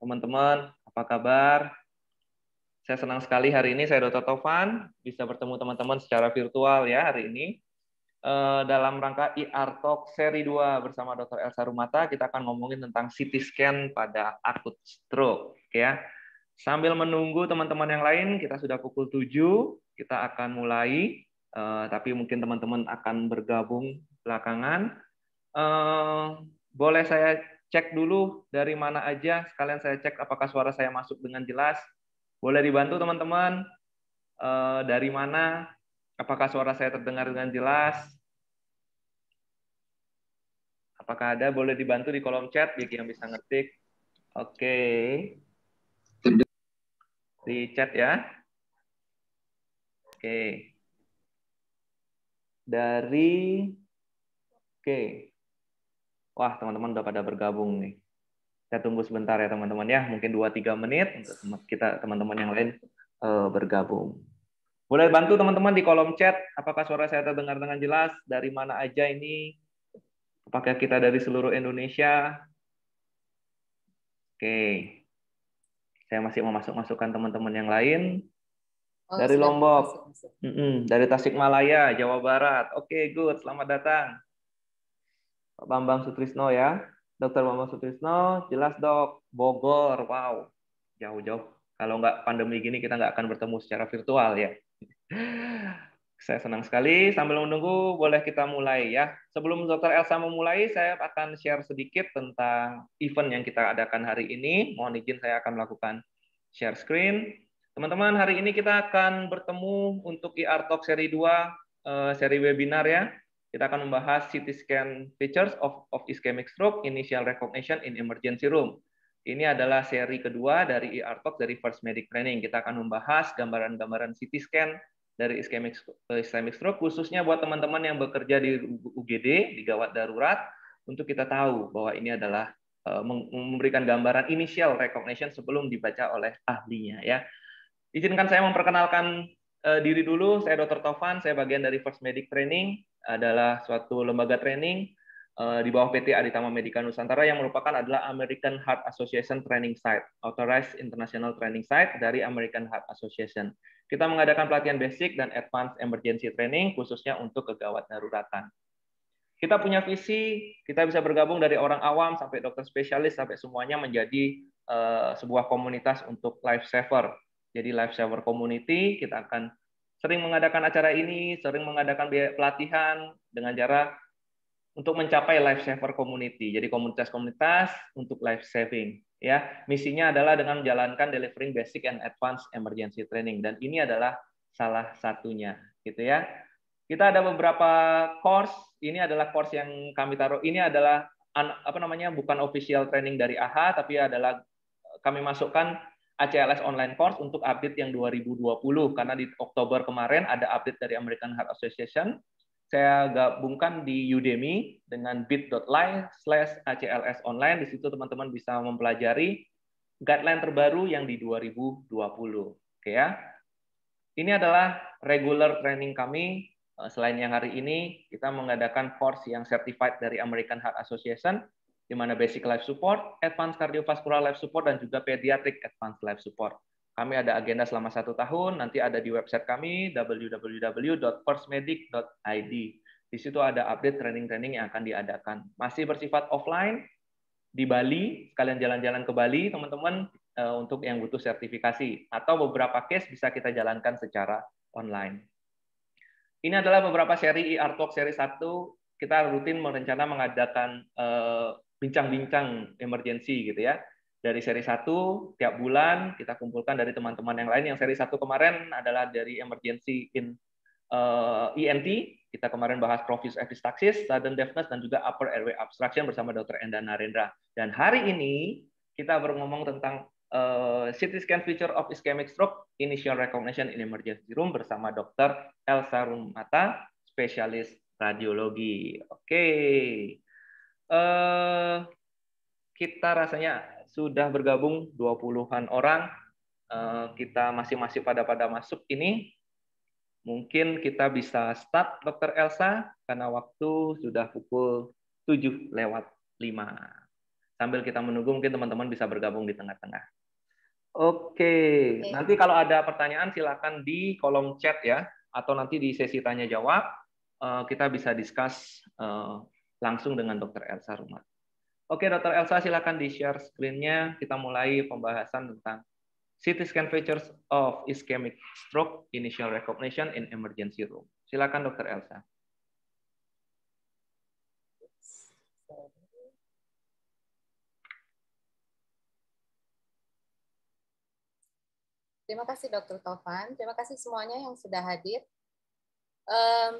teman-teman. Apa kabar? Saya senang sekali hari ini saya Dr. Tovan bisa bertemu teman-teman secara virtual ya hari ini. Eh, dalam rangka IR e Talk seri 2 bersama Dr. Elsa Rumata, kita akan ngomongin tentang CT scan pada akut stroke ya. Sambil menunggu teman-teman yang lain, kita sudah pukul 7, kita akan mulai. Eh, tapi mungkin teman-teman akan bergabung belakangan. Eh, boleh saya cek dulu dari mana aja. Sekalian saya cek apakah suara saya masuk dengan jelas. Boleh dibantu teman-teman uh, dari mana? Apakah suara saya terdengar dengan jelas? Apakah ada? Boleh dibantu di kolom chat bagi yang bisa ngetik. Oke. Okay. Di chat ya. Oke. Okay. Dari Oke. Wah, teman-teman udah pada bergabung nih. Saya tunggu sebentar ya teman-teman ya, mungkin 2-3 menit untuk kita teman-teman yang lain uh, bergabung. Boleh bantu teman-teman di kolom chat, apakah suara saya terdengar dengan jelas, dari mana aja ini, apakah kita dari seluruh Indonesia. Oke, saya masih mau masuk-masukkan teman-teman yang lain. Oh, dari Lombok, masuk, masuk. Mm -mm. dari Tasikmalaya, Jawa Barat. Oke, okay, good. Selamat datang. Bambang Sutrisno ya. Dokter Bambang Sutrisno, jelas dok, Bogor, wow, jauh-jauh. Kalau nggak pandemi gini kita nggak akan bertemu secara virtual ya. Saya senang sekali. Sambil menunggu, boleh kita mulai ya. Sebelum Dokter Elsa memulai, saya akan share sedikit tentang event yang kita adakan hari ini. Mohon izin saya akan melakukan share screen. Teman-teman, hari ini kita akan bertemu untuk IR e Talk seri 2, eh, seri webinar ya. Kita akan membahas CT scan features of, of ischemic stroke initial recognition in emergency room. Ini adalah seri kedua dari ER Talk dari First Medic Training. Kita akan membahas gambaran-gambaran CT scan dari ischemic, eh, ischemic stroke, khususnya buat teman-teman yang bekerja di UGD, di gawat darurat, untuk kita tahu bahwa ini adalah eh, memberikan gambaran initial recognition sebelum dibaca oleh ahlinya ya. Izinkan saya memperkenalkan eh, diri dulu, saya Dr. Tovan, saya bagian dari First Medic Training adalah suatu lembaga training eh, di bawah PT Aditama Medika Nusantara yang merupakan adalah American Heart Association Training Site, Authorized International Training Site dari American Heart Association. Kita mengadakan pelatihan basic dan advanced emergency training khususnya untuk kegawat daruratan. Kita punya visi, kita bisa bergabung dari orang awam sampai dokter spesialis sampai semuanya menjadi eh, sebuah komunitas untuk life saver. Jadi life saver community, kita akan sering mengadakan acara ini, sering mengadakan pelatihan dengan cara untuk mencapai life saver community. Jadi komunitas-komunitas untuk life saving ya. Misinya adalah dengan menjalankan delivering basic and advanced emergency training dan ini adalah salah satunya gitu ya. Kita ada beberapa course, ini adalah course yang kami taruh. Ini adalah apa namanya? bukan official training dari AHA tapi adalah kami masukkan ACLS online course untuk update yang 2020 karena di Oktober kemarin ada update dari American Heart Association. Saya gabungkan di Udemy dengan bit.ly slash ACLS online. Di situ teman-teman bisa mempelajari guideline terbaru yang di 2020. Oke ya. Ini adalah regular training kami. Eh, selain yang hari ini, kita mengadakan course yang certified dari American Heart Association di mana basic life support, advanced cardiovascular life support, dan juga pediatric advanced life support. Kami ada agenda selama satu tahun, nanti ada di website kami www.firstmedic.id. Di situ ada update training-training yang akan diadakan. Masih bersifat offline di Bali, sekalian jalan-jalan ke Bali, teman-teman, eh, untuk yang butuh sertifikasi. Atau beberapa case bisa kita jalankan secara online. Ini adalah beberapa seri ER Talk seri 1. Kita rutin merencana mengadakan eh, bincang-bincang emergency gitu ya. Dari seri 1 tiap bulan kita kumpulkan dari teman-teman yang lain. Yang seri 1 kemarin adalah dari emergency in uh, eh, ENT. Kita kemarin bahas profuse epistaxis, sudden deafness, dan juga upper airway obstruction bersama Dr. Enda Narendra. Dan hari ini kita berngomong tentang uh, eh, CT scan feature of ischemic stroke initial recognition in emergency room bersama Dr. Elsa Rumata, spesialis radiologi. Oke. Okay. Eh, kita rasanya sudah bergabung 20-an orang. Eh, kita masih-masih pada pada masuk ini. Mungkin kita bisa start Dr. Elsa karena waktu sudah pukul 7 lewat 5. Sambil kita menunggu mungkin teman-teman bisa bergabung di tengah-tengah. Oke, Oke, nanti kalau ada pertanyaan silakan di kolom chat ya atau nanti di sesi tanya jawab eh, kita bisa discuss langsung dengan Dr. Elsa Rumah. Oke, Dr. Elsa silakan di-share screen-nya. Kita mulai pembahasan tentang CT scan features of ischemic stroke initial recognition in emergency room. Silakan Dr. Elsa. Terima kasih Dr. Tovan. Terima kasih semuanya yang sudah hadir. Um,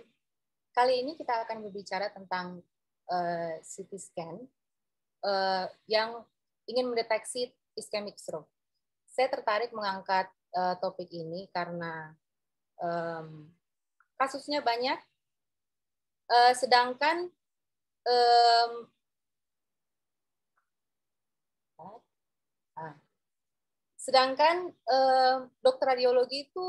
kali ini kita akan berbicara tentang uh, eh, CT scan uh, yang ingin mendeteksi ischemic stroke. Saya tertarik mengangkat uh, topik ini karena um, kasusnya banyak, uh, sedangkan um, sedangkan um, dokter radiologi itu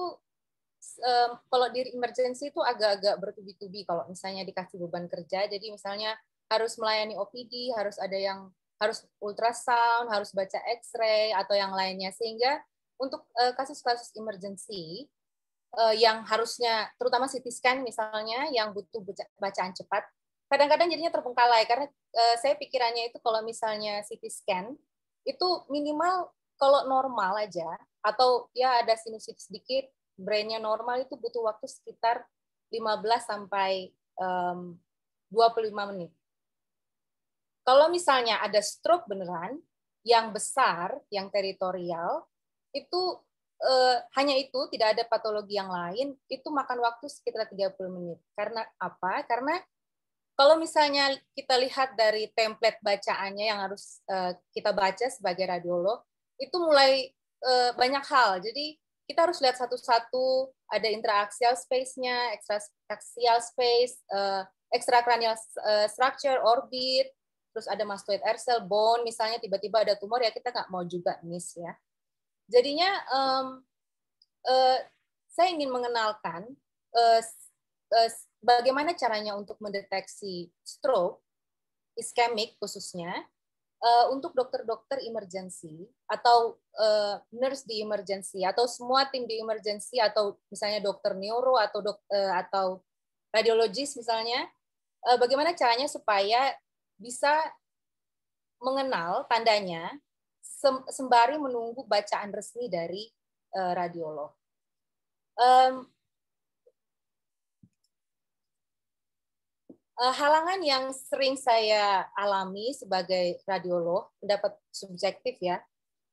um, kalau di emergency itu agak-agak bertubi-tubi kalau misalnya dikasih beban kerja. Jadi misalnya harus melayani OPD, harus ada yang harus ultrasound, harus baca X-ray atau yang lainnya sehingga untuk eh, kasus-kasus uh, emergency uh, yang harusnya terutama CT scan misalnya yang butuh baca bacaan cepat, kadang-kadang jadinya terbengkalai karena uh, saya pikirannya itu kalau misalnya CT scan itu minimal kalau normal aja atau ya ada sinusitis sedikit, brainnya normal itu butuh waktu sekitar 15 sampai um, mmm, 25 menit kalau misalnya ada stroke beneran yang besar, yang teritorial, itu eh, hanya itu, tidak ada patologi yang lain, itu makan waktu sekitar 30 menit. Karena apa? Karena kalau misalnya kita lihat dari template bacaannya yang harus eh, kita baca sebagai radiolog, itu mulai eh, banyak hal. Jadi kita harus lihat satu-satu, ada intraaksial space-nya, extraaksial space, eh, extracranial eh, structure, orbit, terus ada mastoid air cell bone misalnya tiba-tiba ada tumor ya kita nggak mau juga miss ya. Jadinya um, uh, saya ingin mengenalkan uh, uh, bagaimana caranya untuk mendeteksi stroke iskemik khususnya uh, untuk dokter-dokter emergency atau uh, nurse di emergency atau semua tim di emergency atau misalnya dokter neuro atau dok, uh, atau radiologis misalnya bagaimana caranya supaya bisa mengenal tandanya sembari menunggu bacaan resmi dari eh, radiolog. Eh, halangan yang sering saya alami sebagai radiolog, pendapat subjektif ya,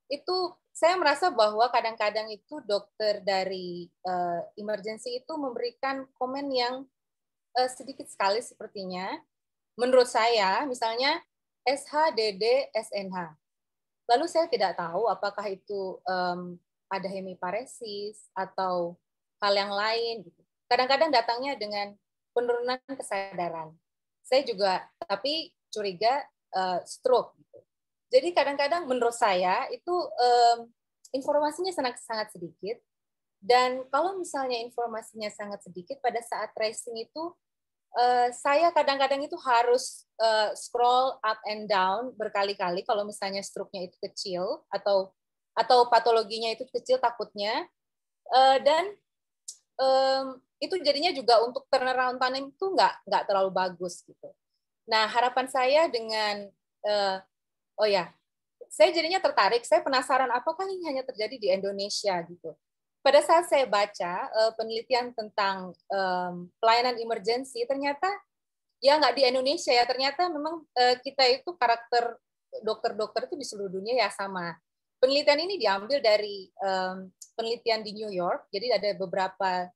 itu saya merasa bahwa kadang-kadang itu dokter dari uh, emergency itu memberikan komen yang uh, sedikit sekali sepertinya menurut saya misalnya SHDD SNH. Lalu saya tidak tahu apakah itu um, ada hemiparesis atau hal yang lain. Gitu. Kadang-kadang datangnya dengan penurunan kesadaran. Saya juga tapi curiga uh, stroke. Gitu. Jadi kadang-kadang menurut saya itu um, informasinya sangat sangat sedikit. Dan kalau misalnya informasinya sangat sedikit pada saat tracing itu Eh, saya kadang-kadang itu harus uh, scroll up and down berkali-kali kalau misalnya struknya itu kecil atau atau patologinya itu kecil takutnya uh, dan um, itu jadinya juga untuk turnaround time itu nggak nggak terlalu bagus gitu. Nah harapan saya dengan uh, oh ya saya jadinya tertarik, saya penasaran apakah ini hanya terjadi di Indonesia gitu pada saat saya baca uh, penelitian tentang um, pelayanan emergensi ternyata ya nggak di Indonesia ya ternyata memang uh, kita itu karakter dokter-dokter itu di seluruh dunia ya sama. Penelitian ini diambil dari um, penelitian di New York, jadi ada beberapa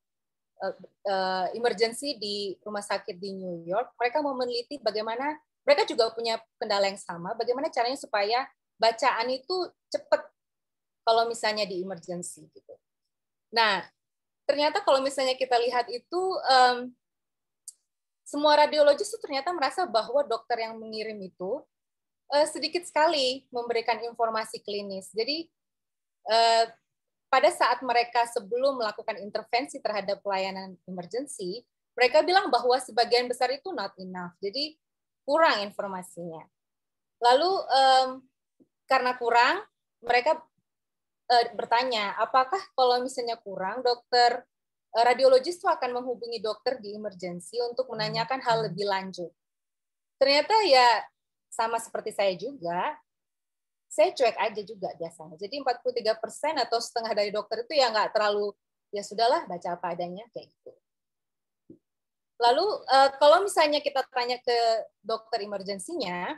uh, uh, emergency di rumah sakit di New York. Mereka mau meneliti bagaimana mereka juga punya kendala yang sama, bagaimana caranya supaya bacaan itu cepat kalau misalnya di emergency gitu. Nah, ternyata kalau misalnya kita lihat itu um, semua radiologis itu ternyata merasa bahwa dokter yang mengirim itu uh, sedikit sekali memberikan informasi klinis. Jadi uh, pada saat mereka sebelum melakukan intervensi terhadap pelayanan emergency, mereka bilang bahwa sebagian besar itu not enough. Jadi kurang informasinya. Lalu um, karena kurang, mereka uh, bertanya, apakah kalau misalnya kurang dokter uh, radiologis itu akan menghubungi dokter di emergency untuk hmm. menanyakan hal lebih lanjut. Ternyata ya sama seperti saya juga, saya cuek aja juga biasanya. Jadi 43 persen atau setengah dari dokter itu ya nggak terlalu ya sudahlah baca apa adanya kayak gitu. Lalu eh, kalau misalnya kita tanya ke dokter emergensinya,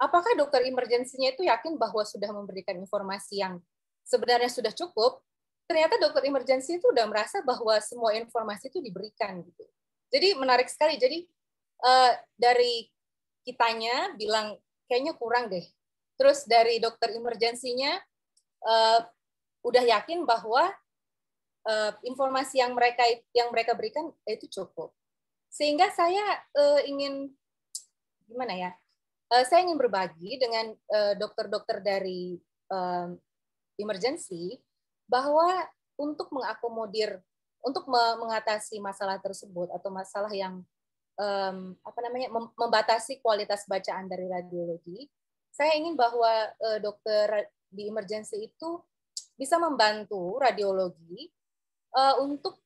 apakah dokter emergensinya itu yakin bahwa sudah memberikan informasi yang sebenarnya sudah cukup, ternyata dokter emergensi itu udah merasa bahwa semua informasi itu diberikan gitu. Jadi menarik sekali. Jadi uh, dari kitanya bilang kayaknya kurang deh. Terus dari dokter emergensinya uh, eh, udah yakin bahwa uh, informasi yang mereka yang mereka berikan itu cukup. Sehingga saya uh, ingin gimana ya? Uh, saya ingin berbagi dengan dokter-dokter uh, dari emergency bahwa untuk mengakomodir untuk mengatasi masalah tersebut atau masalah yang um, apa namanya membatasi kualitas bacaan dari radiologi saya ingin bahwa uh, dokter di emergency itu bisa membantu radiologi uh, untuk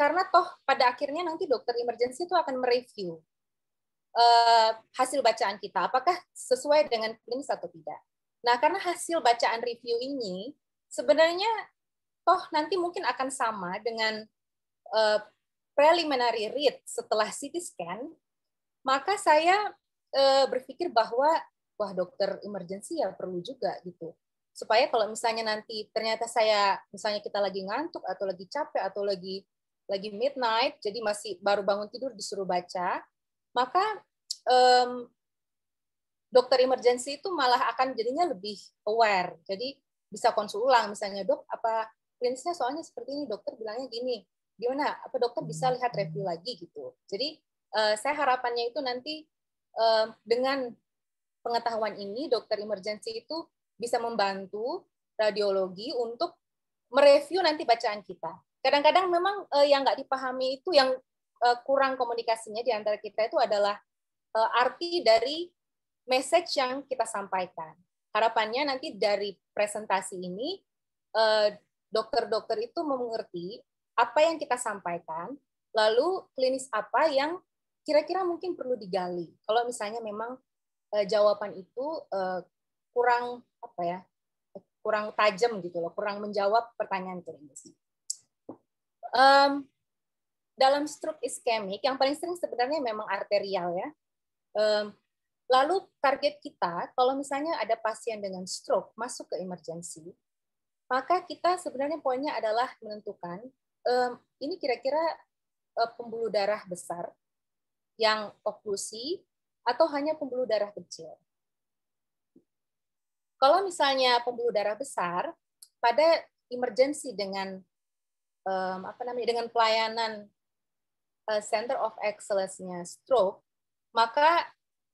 karena toh pada akhirnya nanti dokter emergency itu akan mereview uh, hasil bacaan kita apakah sesuai dengan klinis atau tidak Nah, karena hasil bacaan review ini sebenarnya toh nanti mungkin akan sama dengan uh, preliminary read setelah CT scan, maka saya uh, berpikir bahwa wah dokter emergency ya perlu juga gitu. Supaya kalau misalnya nanti ternyata saya misalnya kita lagi ngantuk atau lagi capek atau lagi lagi midnight, jadi masih baru bangun tidur disuruh baca, maka um, dokter emergency itu malah akan jadinya lebih aware. Jadi bisa konsul ulang misalnya dok apa klinisnya soalnya seperti ini dokter bilangnya gini gimana apa dokter bisa lihat review lagi gitu jadi uh, saya harapannya itu nanti uh, dengan pengetahuan ini dokter emergency itu bisa membantu radiologi untuk mereview nanti bacaan kita kadang-kadang memang uh, yang nggak dipahami itu yang uh, kurang komunikasinya di antara kita itu adalah uh, arti dari message yang kita sampaikan. Harapannya nanti dari presentasi ini eh, dokter-dokter itu mengerti apa yang kita sampaikan, lalu klinis apa yang kira-kira mungkin perlu digali. Kalau misalnya memang eh, jawaban itu eh, kurang apa ya, kurang tajam gitu loh, kurang menjawab pertanyaan klinis. Um, dalam stroke iskemik yang paling sering sebenarnya memang arterial ya. Um, Lalu target kita, kalau misalnya ada pasien dengan stroke masuk ke emergency, maka kita sebenarnya poinnya adalah menentukan um, ini kira-kira uh, pembuluh darah besar yang oklusi atau hanya pembuluh darah kecil. Kalau misalnya pembuluh darah besar, pada emergency dengan um, apa namanya dengan pelayanan uh, Center of Excellence-nya stroke, maka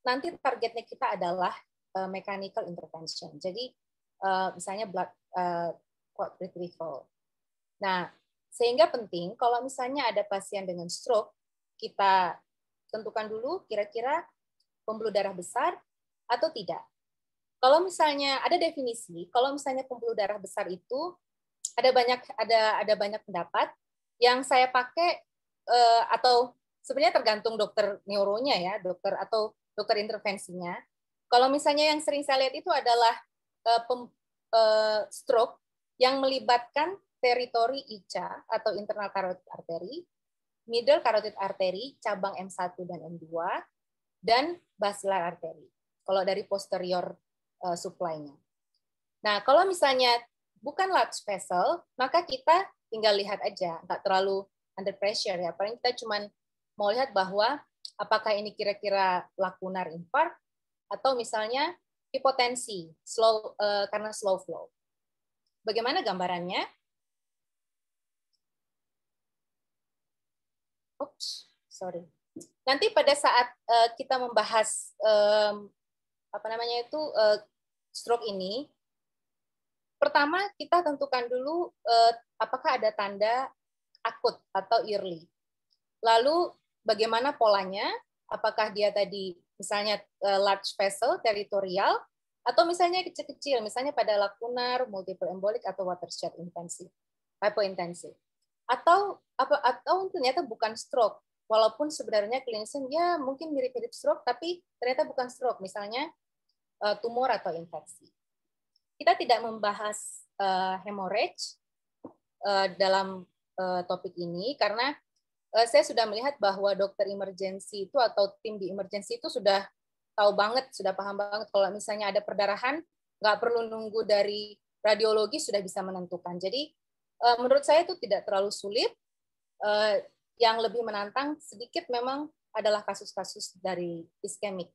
nanti targetnya kita adalah uh, mechanical intervention. Jadi uh, misalnya blood uh, eh, retrieval. Nah, sehingga penting kalau misalnya ada pasien dengan stroke, kita tentukan dulu kira-kira pembuluh darah besar atau tidak. Kalau misalnya ada definisi, kalau misalnya pembuluh darah besar itu ada banyak ada ada banyak pendapat yang saya pakai uh, atau sebenarnya tergantung dokter neuronya ya, dokter atau dokter intervensinya. Kalau misalnya yang sering saya lihat itu adalah uh, pem, uh, stroke yang melibatkan teritori ICA atau internal carotid artery, middle carotid artery, cabang M1 dan M2, dan basilar artery. Kalau dari posterior uh, supply-nya. Nah, kalau misalnya bukan large vessel, maka kita tinggal lihat aja, nggak terlalu under pressure ya. Paling kita cuma mau lihat bahwa Apakah ini kira-kira lakunar infark atau misalnya hipotensi slow uh, karena slow flow. Bagaimana gambarannya? Oops, sorry. Nanti pada saat uh, kita membahas um, apa namanya itu uh, stroke ini, pertama kita tentukan dulu uh, apakah ada tanda akut atau early. Lalu bagaimana polanya, apakah dia tadi misalnya eh, large vessel, teritorial, atau misalnya kecil-kecil, misalnya pada lakunar, multiple embolic, atau watershed intensive, hypointensive. Atau, apa, atau ternyata bukan stroke, walaupun sebenarnya klinisnya ya mungkin mirip-mirip stroke, tapi ternyata bukan stroke, misalnya eh, tumor atau infeksi. Kita tidak membahas uh, hemorrhage dalam topik ini karena Eh, saya sudah melihat bahwa dokter emergensi itu atau tim di emergensi itu sudah tahu banget, sudah paham banget kalau misalnya ada perdarahan, nggak perlu nunggu dari radiologi sudah bisa menentukan. Jadi eh, menurut saya itu tidak terlalu sulit. Eh, yang lebih menantang sedikit memang adalah kasus-kasus dari iskemik.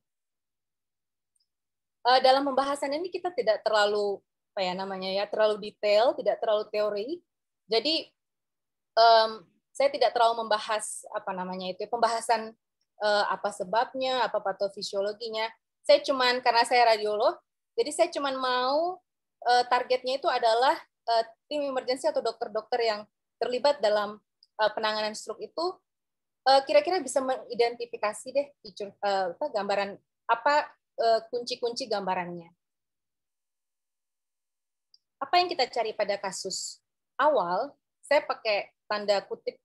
Dalam pembahasan ini kita tidak terlalu apa ya namanya ya terlalu detail, tidak terlalu teori. Jadi saya tidak terlalu membahas apa namanya itu ya, pembahasan uh, apa sebabnya, apa patofisiologinya. Saya cuman karena saya radiolog, jadi saya cuman mau uh, targetnya itu adalah uh, tim emergency atau dokter-dokter yang terlibat dalam uh, penanganan stroke itu kira-kira bisa mengidentifikasi deh fitur apa gambaran apa kunci-kunci gambarannya. Apa yang kita cari pada kasus awal, saya pakai tanda kutip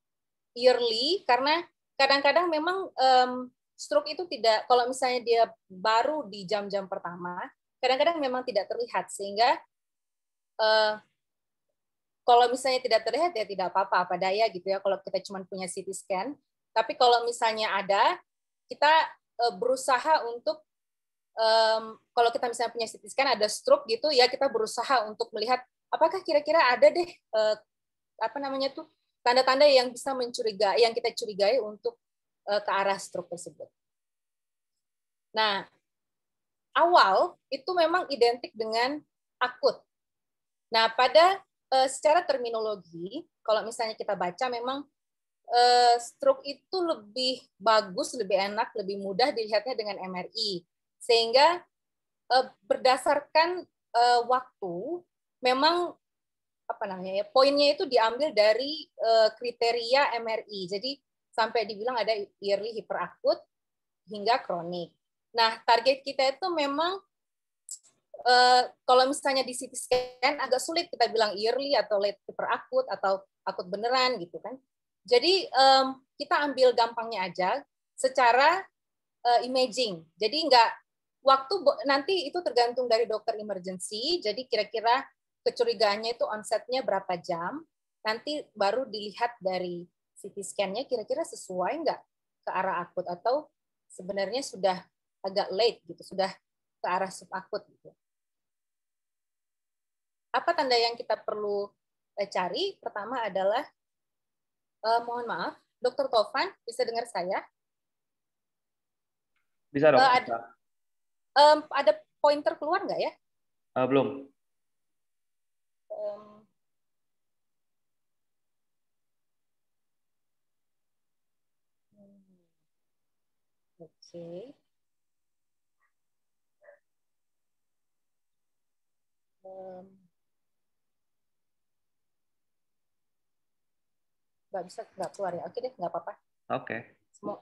yearly karena kadang-kadang memang um, stroke itu tidak kalau misalnya dia baru di jam-jam pertama kadang-kadang memang tidak terlihat sehingga uh, kalau misalnya tidak terlihat ya tidak apa-apa apa daya gitu ya kalau kita cuma punya CT scan tapi kalau misalnya ada kita uh, berusaha untuk um, kalau kita misalnya punya CT scan ada stroke gitu ya kita berusaha untuk melihat apakah kira-kira ada deh uh, apa namanya tuh tanda-tanda yang bisa mencurigai yang kita curigai untuk eh, ke arah stroke tersebut. Nah, awal itu memang identik dengan akut. Nah, pada eh, secara terminologi, kalau misalnya kita baca memang eh, stroke itu lebih bagus, lebih enak, lebih mudah dilihatnya dengan MRI. Sehingga berdasarkan waktu memang apa namanya ya poinnya itu diambil dari uh, kriteria MRI. Jadi sampai dibilang ada yearly hiperakut hingga kronik. Nah, target kita itu memang uh, kalau misalnya di CT scan agak sulit kita bilang yearly atau late hiperakut atau akut beneran gitu kan. Jadi um, kita ambil gampangnya aja secara uh, imaging. Jadi nggak waktu nanti itu tergantung dari dokter emergency. Jadi kira-kira kecurigaannya itu onsetnya berapa jam, nanti baru dilihat dari CT scan-nya kira-kira sesuai nggak ke arah akut atau sebenarnya sudah agak late gitu, sudah ke arah subakut gitu. Apa tanda yang kita perlu eh, cari? Pertama adalah eh, mohon maaf, Dokter Tovan bisa dengar saya? Bisa dong. Uh, ada, um, ada pointer keluar nggak ya? Uh, belum. Oke. Okay. Um, nggak bisa nggak keluar ya. Oke okay deh, nggak apa-apa. Oke. Okay. Semua.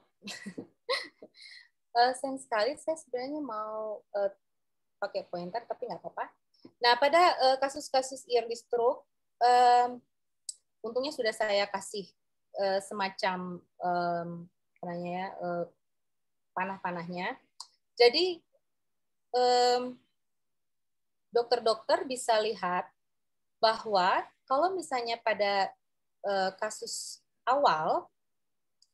uh, sayang sekali, saya sebenarnya mau uh, pakai pointer tapi nggak apa-apa. Nah, pada eh, kasus-kasus uh, early stroke, um, untungnya sudah saya kasih uh, semacam um, uh, panah-panahnya. Jadi dokter dokter-dokter bisa lihat bahwa kalau misalnya pada uh, kasus awal,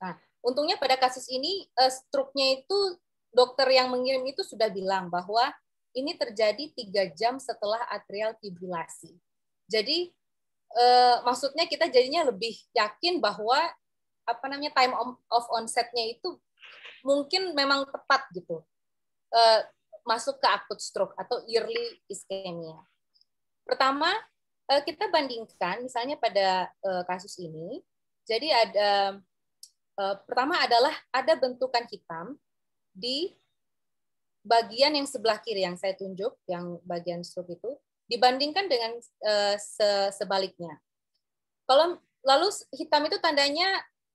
nah, untungnya pada kasus ini uh, struknya itu dokter yang mengirim itu sudah bilang bahwa ini terjadi tiga jam setelah atrial fibrilasi. Jadi eh, maksudnya kita jadinya lebih yakin bahwa apa namanya time of onsetnya itu mungkin memang tepat gitu eh, masuk ke akut stroke atau early ischemia. Pertama eh, kita bandingkan misalnya pada eh, kasus ini, jadi ada eh, pertama adalah ada bentukan hitam di bagian yang sebelah kiri yang saya tunjuk, yang bagian stroke itu, dibandingkan dengan uh, sebaliknya. Kalau lalu hitam itu tandanya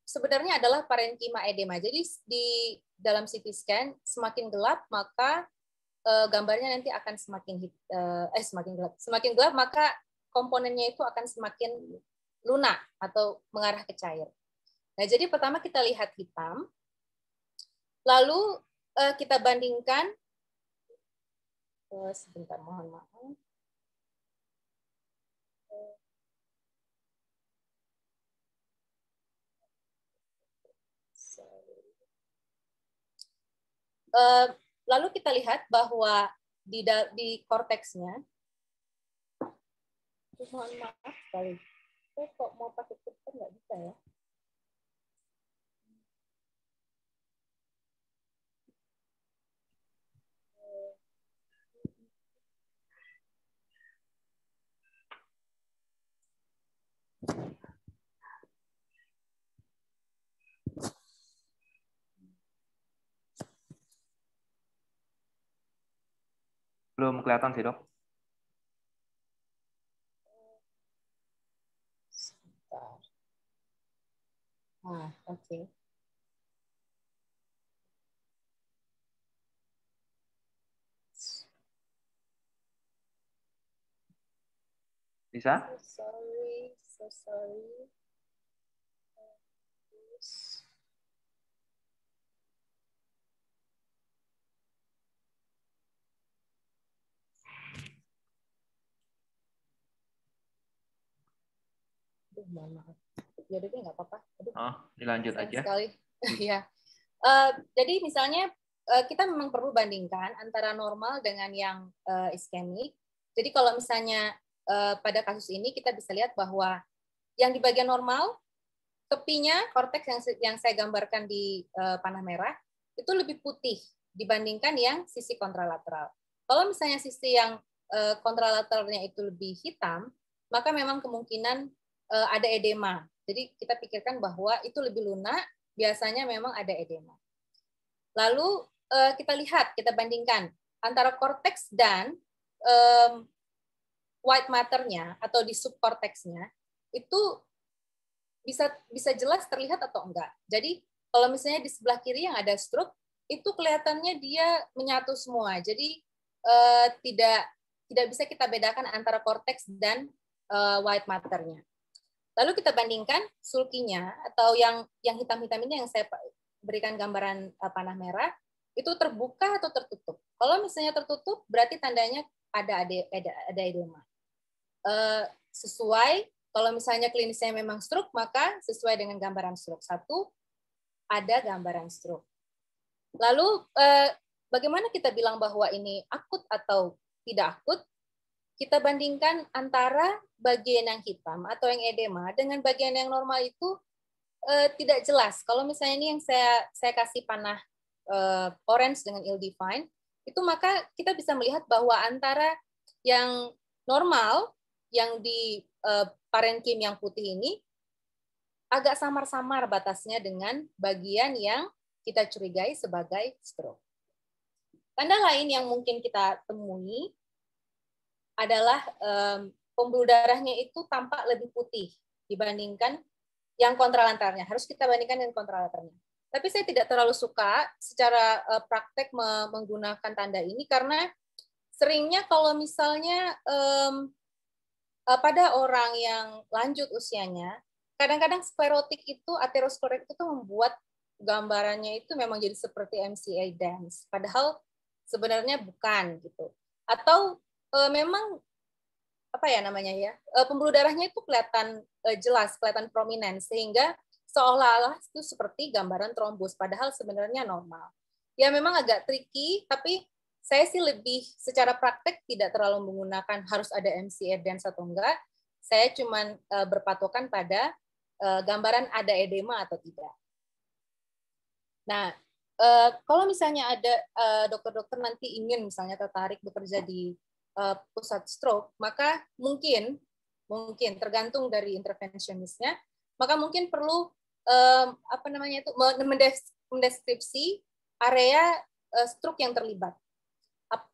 sebenarnya adalah parenkima edema. Jadi di dalam CT scan semakin gelap maka uh, gambarnya nanti akan semakin hit, uh, eh semakin gelap. Semakin gelap maka komponennya itu akan semakin lunak atau mengarah ke cair. Nah, jadi pertama kita lihat hitam. Lalu uh, kita bandingkan uh, sebentar mohon maaf. Uh, lalu kita lihat bahwa di di korteksnya mohon maaf kali saya kok mau pakai filter nggak bisa ya Belum kelihatan sih, Dok. Sebentar. Ah, oke. Okay. Bisa? Oh, sorry so sorry. Terus. Aduh, mohon maaf. Jadi nggak apa-apa. Oh, dilanjut Senang aja. Sekali. Hmm. Iya. uh, jadi misalnya uh, kita memang perlu bandingkan antara normal dengan yang uh, eh, iskemik. Jadi kalau misalnya Eh, pada kasus ini kita bisa lihat bahwa yang di bagian normal tepinya korteks yang yang saya gambarkan di eh, panah merah itu lebih putih dibandingkan yang sisi kontralateral. Kalau misalnya sisi yang eh, kontralateralnya itu lebih hitam, maka memang kemungkinan eh, ada edema. Jadi kita pikirkan bahwa itu lebih lunak, biasanya memang ada edema. Lalu eh, kita lihat, kita bandingkan antara korteks dan um, white matternya atau di subkorteksnya itu bisa bisa jelas terlihat atau enggak. Jadi kalau misalnya di sebelah kiri yang ada stroke itu kelihatannya dia menyatu semua. Jadi eh, tidak tidak bisa kita bedakan antara korteks dan eh, white matternya. Lalu kita bandingkan sulkinya atau yang yang hitam-hitam ini yang saya berikan gambaran eh, panah merah itu terbuka atau tertutup. Kalau misalnya tertutup berarti tandanya ada ada ada edema uh, sesuai kalau misalnya klinisnya memang stroke maka sesuai dengan gambaran stroke satu ada gambaran stroke. Lalu uh, bagaimana kita bilang bahwa ini akut atau tidak akut? Kita bandingkan antara bagian yang hitam atau yang edema dengan bagian yang normal itu uh, tidak jelas. Kalau misalnya ini yang saya saya kasih panah uh, orange dengan ill defined, itu maka kita bisa melihat bahwa antara yang normal yang di uh, eh, parenkim yang putih ini agak samar-samar batasnya dengan bagian yang kita curigai sebagai stroke. Tanda lain yang mungkin kita temui adalah um, pembuluh darahnya itu tampak lebih putih dibandingkan yang kontralantarnya. Harus kita bandingkan dengan kontralantarnya. Tapi saya tidak terlalu suka secara uh, praktek menggunakan tanda ini karena seringnya kalau misalnya um, Eh, pada orang yang lanjut usianya, kadang-kadang sklerotik itu, aterosklerotik itu membuat gambarannya itu memang jadi seperti MCA dance, padahal sebenarnya bukan gitu. Atau e, memang apa ya namanya ya, e, pembuluh darahnya itu kelihatan e, jelas, kelihatan prominent sehingga seolah-olah itu seperti gambaran trombus, padahal sebenarnya normal. Ya memang agak tricky, tapi saya sih lebih secara praktek tidak terlalu menggunakan harus ada MCA dance atau enggak. Saya cuma uh, eh, berpatokan pada uh, gambaran ada edema atau tidak. Nah, uh, kalau misalnya ada dokter-dokter uh, nanti ingin misalnya tertarik bekerja di uh, pusat stroke, maka mungkin mungkin tergantung dari interventionisnya, maka mungkin perlu uh, apa namanya itu mendeskripsi area uh, stroke yang terlibat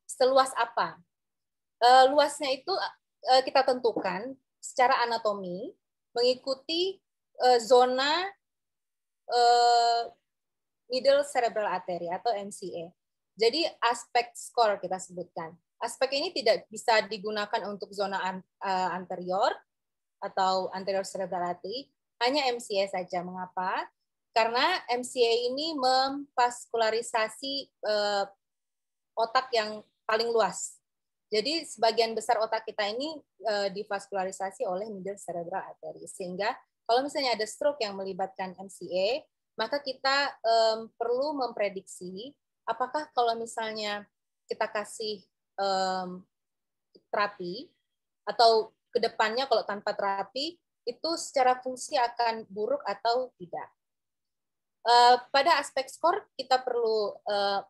seluas apa. Eh, luasnya itu eh, kita tentukan secara anatomi mengikuti eh, zona middle cerebral artery atau MCA. Jadi aspek skor kita sebutkan. Aspek ini tidak bisa digunakan untuk zona anterior atau anterior cerebral artery, hanya MCA saja. Mengapa? Karena MCA ini memvaskularisasi otak yang paling luas. Jadi sebagian besar otak kita ini uh, eh, divaskularisasi oleh middle cerebral artery sehingga kalau misalnya ada stroke yang melibatkan MCA, maka kita um, perlu memprediksi apakah kalau misalnya kita kasih um, terapi atau kedepannya kalau tanpa terapi itu secara fungsi akan buruk atau tidak. Eh, pada aspek skor kita perlu eh,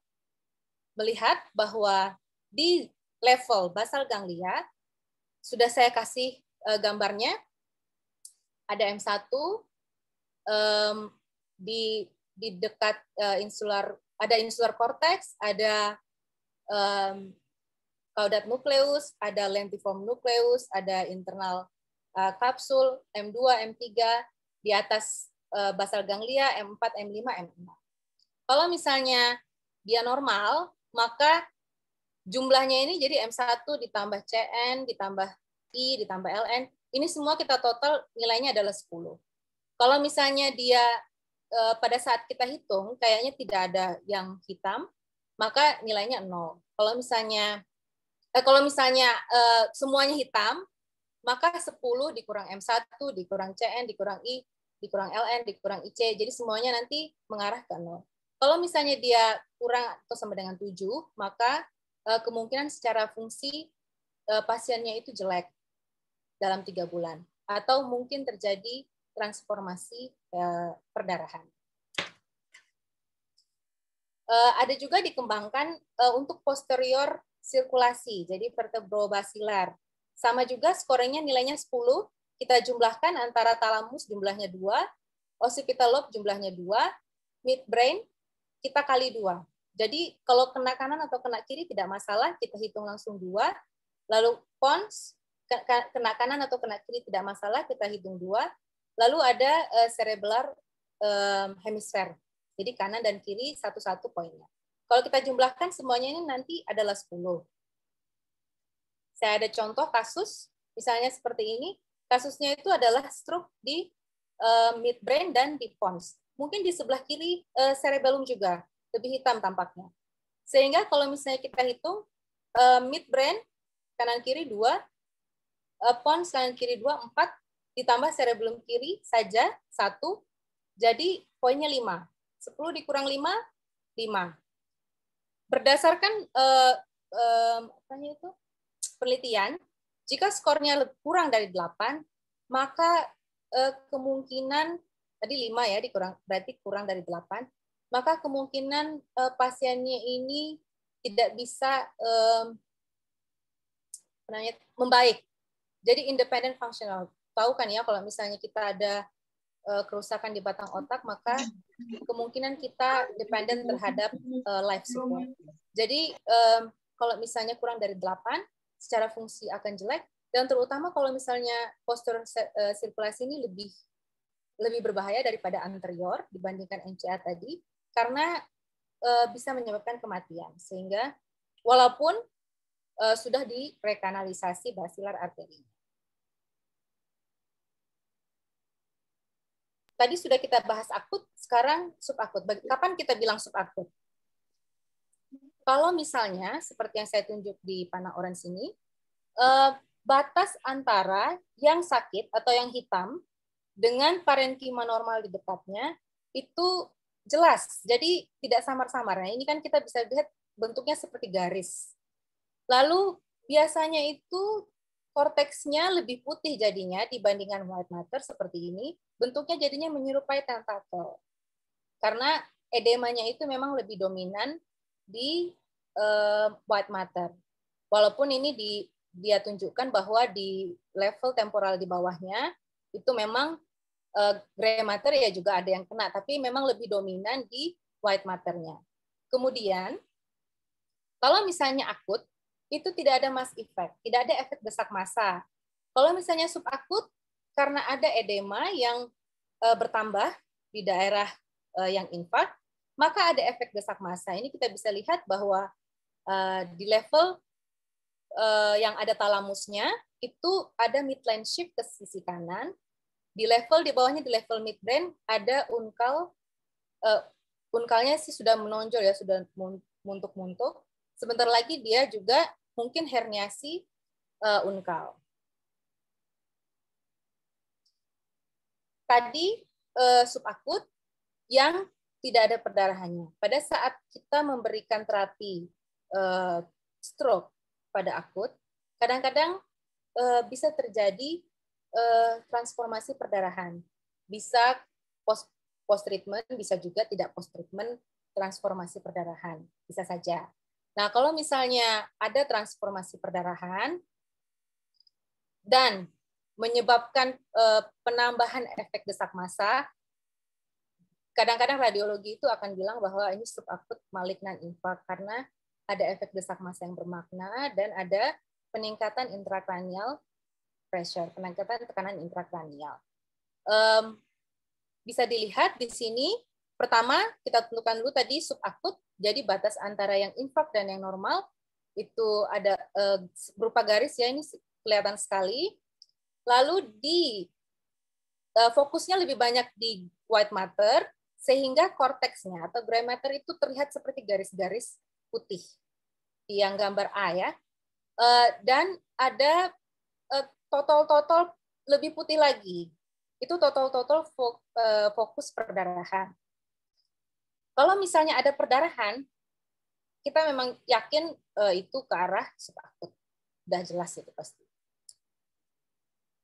melihat bahwa di level basal ganglia sudah saya kasih uh, gambarnya ada M1 um, di di dekat uh, insular ada insular cortex, ada um, caudat nucleus, ada lentiform nucleus, ada internal uh, eh, kapsul M2, M3 di atas uh, basal ganglia M4, M5, M6. Kalau misalnya dia normal, maka jumlahnya ini jadi M1 ditambah CN, ditambah I, ditambah LN, ini semua kita total nilainya adalah 10. Kalau misalnya dia e, pada saat kita hitung, kayaknya tidak ada yang hitam, maka nilainya 0. Kalau misalnya eh, kalau misalnya eh, semuanya hitam, maka 10 dikurang M1, dikurang CN, dikurang I, dikurang LN, dikurang IC, jadi semuanya nanti mengarah ke 0. Kalau misalnya dia kurang atau sama dengan 7, maka uh, kemungkinan secara fungsi uh, pasiennya itu jelek dalam tiga bulan. Atau mungkin terjadi transformasi uh, perdarahan. Uh, ada juga dikembangkan uh, untuk posterior sirkulasi, jadi vertebrobasilar. Sama juga skornya nilainya 10, kita jumlahkan antara talamus jumlahnya 2, occipital lobe jumlahnya 2, midbrain kita kali dua. Jadi kalau kena kanan atau kena kiri tidak masalah, kita hitung langsung dua. Lalu pons kena kanan atau kena kiri tidak masalah, kita hitung dua. Lalu ada uh, cerebellar um, eh, hemisfer. Jadi kanan dan kiri satu-satu poinnya. Kalau kita jumlahkan semuanya ini nanti adalah 10. Saya ada contoh kasus, misalnya seperti ini. Kasusnya itu adalah stroke di uh, midbrain dan di pons mungkin di sebelah kiri uh, juga lebih hitam tampaknya. Sehingga kalau misalnya kita hitung uh, midbrain kanan kiri dua uh, pons kanan kiri dua empat ditambah cerebellum kiri saja satu Jadi poinnya lima sepuluh dikurang lima lima Berdasarkan uh, uh, itu? penelitian, jika skornya kurang dari 8, maka uh, kemungkinan tadi lima ya dikurang berarti kurang dari delapan maka kemungkinan uh, pasiennya ini tidak bisa um, membaik jadi independent functional tahu kan ya kalau misalnya kita ada uh, kerusakan di batang otak maka kemungkinan kita dependent terhadap uh, life support jadi um, kalau misalnya kurang dari delapan secara fungsi akan jelek dan terutama kalau misalnya postur sirkulasi ini lebih lebih berbahaya daripada anterior dibandingkan NCA tadi karena e, bisa menyebabkan kematian. Sehingga walaupun e, sudah direkanalisasi basilar arteri Tadi sudah kita bahas akut, sekarang subakut. Kapan kita bilang subakut? Kalau misalnya seperti yang saya tunjuk di panah orange ini, e, batas antara yang sakit atau yang hitam dengan parenkima normal di dekatnya itu jelas. Jadi tidak samar-samar. Nah, ini kan kita bisa lihat bentuknya seperti garis. Lalu biasanya itu korteksnya lebih putih jadinya dibandingkan white matter seperti ini. Bentuknya jadinya menyerupai tentakel. Karena edemanya itu memang lebih dominan di uh, white matter. Walaupun ini di, dia tunjukkan bahwa di level temporal di bawahnya itu memang uh, gray matter ya juga ada yang kena, tapi memang lebih dominan di white matternya. Kemudian, kalau misalnya akut, itu tidak ada mass effect, tidak ada efek desak massa. Kalau misalnya subakut, karena ada edema yang e, bertambah di daerah e, yang infak, maka ada efek desak massa. Ini kita bisa lihat bahwa e, di level e, yang ada talamusnya, itu ada midline shift ke sisi kanan, di level di bawahnya di level midbrain ada unkal uh, unkalnya sih sudah menonjol ya, sudah muntuk-muntuk. Sebentar lagi dia juga mungkin herniasi uh, unkal. Tadi uh, subakut yang tidak ada perdarahannya. Pada saat kita memberikan terapi uh, stroke pada akut, kadang-kadang bisa terjadi uh, transformasi perdarahan. Bisa post post treatment, bisa juga tidak post treatment transformasi perdarahan, bisa saja. Nah, kalau misalnya ada transformasi perdarahan dan menyebabkan uh, penambahan efek desak massa, kadang-kadang radiologi itu akan bilang bahwa ini subakut malignan infak karena ada efek desak massa yang bermakna dan ada peningkatan intrakranial pressure, penangkapan tekanan intrakranial. Um, bisa dilihat di sini, pertama kita tentukan dulu tadi subakut, jadi batas antara yang infak dan yang normal itu ada uh, berupa garis ya ini kelihatan sekali. Lalu di uh, fokusnya lebih banyak di white matter sehingga korteksnya atau gray matter itu terlihat seperti garis-garis putih di yang gambar A ya. Uh, dan ada uh, total-total lebih putih lagi. Itu total-total eh, fokus perdarahan. Kalau misalnya ada perdarahan, kita memang yakin eh, itu ke arah sepakut. Udah jelas itu pasti.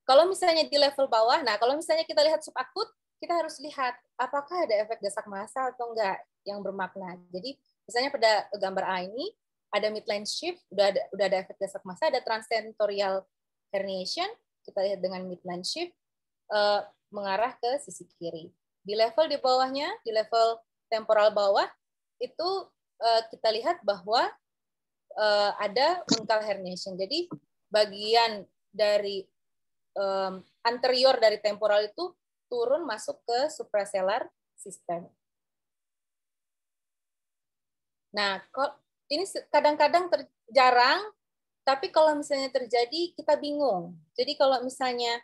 Kalau misalnya di level bawah, nah kalau misalnya kita lihat subakut, kita harus lihat apakah ada efek desak massa atau enggak yang bermakna. Jadi misalnya pada gambar A ini ada midline shift, udah ada, udah ada efek desak massa, ada transtentorial herniation, kita lihat dengan midline shift, uh, mengarah ke sisi kiri. Di level di bawahnya, di level temporal bawah, itu uh, kita lihat bahwa uh, ada uncal herniation. Jadi bagian dari um, anterior dari temporal itu turun masuk ke supraselar sistem. Nah, ini kadang-kadang jarang tapi kalau misalnya terjadi, kita bingung. Jadi kalau misalnya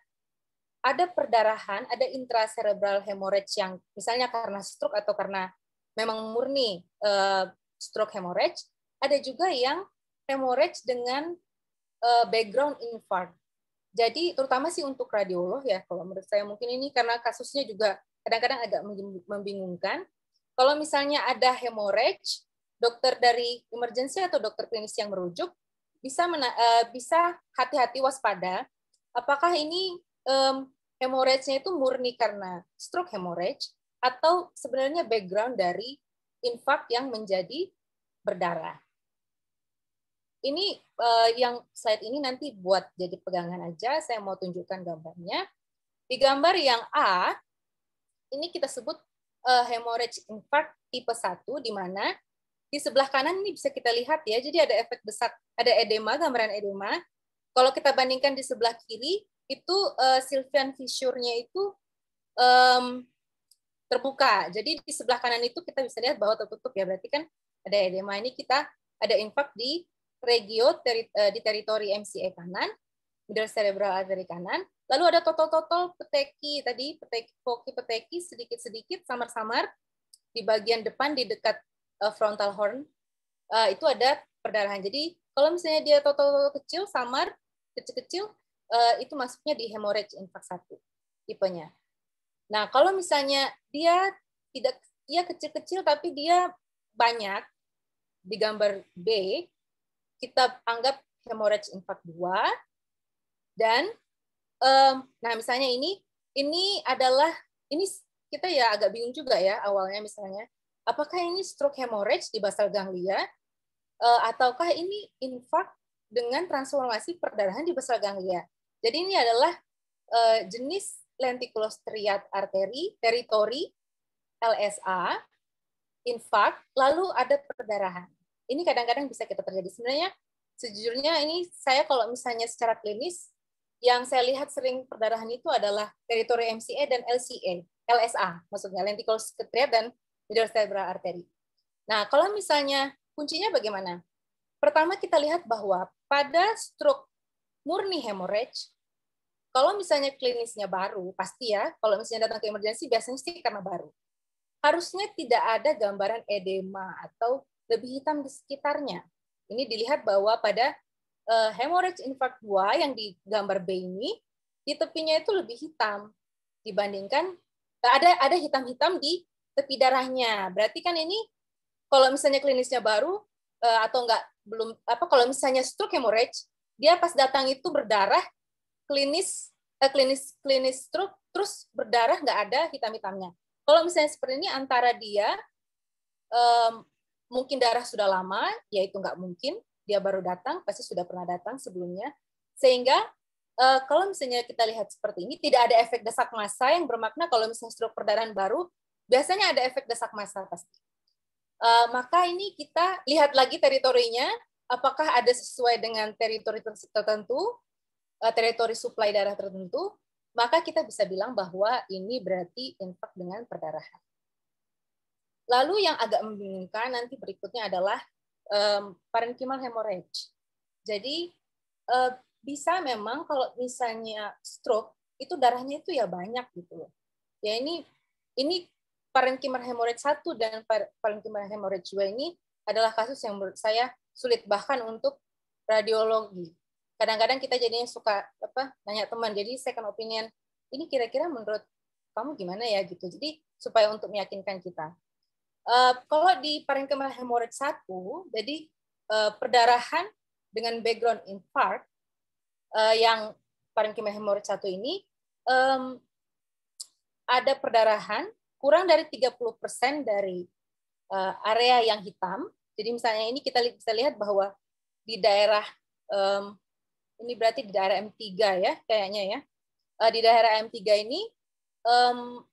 ada perdarahan, ada intracerebral hemorrhage yang misalnya karena stroke atau karena memang murni eh, stroke hemorrhage, ada juga yang hemorrhage dengan eh, background infarct. Jadi terutama sih untuk radiolog ya, kalau menurut saya mungkin ini karena kasusnya juga kadang-kadang agak membingungkan. Kalau misalnya ada hemorrhage, dokter dari emergency atau dokter klinis yang merujuk bisa mena, uh, bisa hati-hati waspada apakah ini um, hemorrhage-nya itu murni karena stroke hemorrhage atau sebenarnya background dari infak yang menjadi berdarah. Ini uh, yang slide ini nanti buat jadi pegangan aja, saya mau tunjukkan gambarnya. Di gambar yang A, ini kita sebut uh, hemorrhage tipe 1, di mana di sebelah kanan ini bisa kita lihat ya, jadi ada efek besar, ada edema, gambaran edema. Kalau kita bandingkan di sebelah kiri, itu uh, eh, Sylvian fissure-nya itu um, terbuka. Jadi di sebelah kanan itu kita bisa lihat bahwa tertutup ya, berarti kan ada edema ini kita ada infak di regio teri, uh, di teritori MCA kanan, middle cerebral artery kanan. Lalu ada totol-totol peteki tadi, peteki, foki peteki sedikit-sedikit samar-samar di bagian depan di dekat uh, frontal horn uh, itu ada perdarahan. Jadi kalau misalnya dia total kecil, samar, kecil-kecil, uh, itu masuknya di hemorrhage infak satu tipenya. Nah, kalau misalnya dia tidak ya kecil-kecil tapi dia banyak di gambar B, kita anggap hemorrhage infak dua. dan um, nah misalnya ini ini adalah ini kita ya agak bingung juga ya awalnya misalnya Apakah ini stroke hemorrhage di basal ganglia eh, ataukah ini infark dengan transformasi perdarahan di basal ganglia? Jadi ini adalah eh, jenis lentikulostriat arteri teritori LSA infark lalu ada perdarahan. Ini kadang-kadang bisa kita terjadi. Sebenarnya sejujurnya ini saya kalau misalnya secara klinis yang saya lihat sering perdarahan itu adalah teritori MCA dan LCA, LSA, maksudnya lentikulostriat dan middle cerebral artery. Nah, kalau misalnya kuncinya bagaimana? Pertama kita lihat bahwa pada stroke murni hemorrhage, kalau misalnya klinisnya baru, pasti ya, kalau misalnya datang ke emergency, biasanya sih karena baru. Harusnya tidak ada gambaran edema atau lebih hitam di sekitarnya. Ini dilihat bahwa pada eh, hemorrhage infarct 2 yang di gambar B ini, di tepinya itu lebih hitam dibandingkan eh, ada ada hitam-hitam di tepi darahnya. Berarti kan ini kalau misalnya klinisnya baru eh, atau enggak belum apa kalau misalnya stroke hemorrhage, dia pas datang itu berdarah klinis eh, klinis klinis stroke terus berdarah nggak ada hitam-hitamnya. Kalau misalnya seperti ini antara dia um, mungkin darah sudah lama, yaitu nggak mungkin dia baru datang, pasti sudah pernah datang sebelumnya, sehingga uh, kalau misalnya kita lihat seperti ini, tidak ada efek desak masa yang bermakna kalau misalnya stroke perdarahan baru biasanya ada efek desak massa pasti. Uh, maka ini kita lihat lagi teritorinya, apakah ada sesuai dengan teritori tertentu, uh, teritori suplai darah tertentu, maka kita bisa bilang bahwa ini berarti infak dengan perdarahan. Lalu yang agak membingungkan nanti berikutnya adalah um, parenchymal hemorrhage. Jadi uh, bisa memang kalau misalnya stroke itu darahnya itu ya banyak gitu loh. Ya ini ini parenchymal hemorrhage 1 dan parenchymal hemorrhage 2 ini adalah kasus yang menurut saya sulit bahkan untuk radiologi. Kadang-kadang kita jadinya suka apa nanya teman, jadi second opinion ini kira-kira menurut kamu gimana ya gitu. Jadi supaya untuk meyakinkan kita. Uh, kalau di parenchymal hemorrhage 1, jadi uh, perdarahan dengan background infark uh, eh, yang parenchymal hemorrhage 1 ini um, ada perdarahan kurang dari 30% dari uh, area yang hitam. Jadi misalnya ini kita bisa lihat bahwa di daerah um, ini berarti di daerah M3 ya kayaknya ya. Uh, di daerah M3 ini um,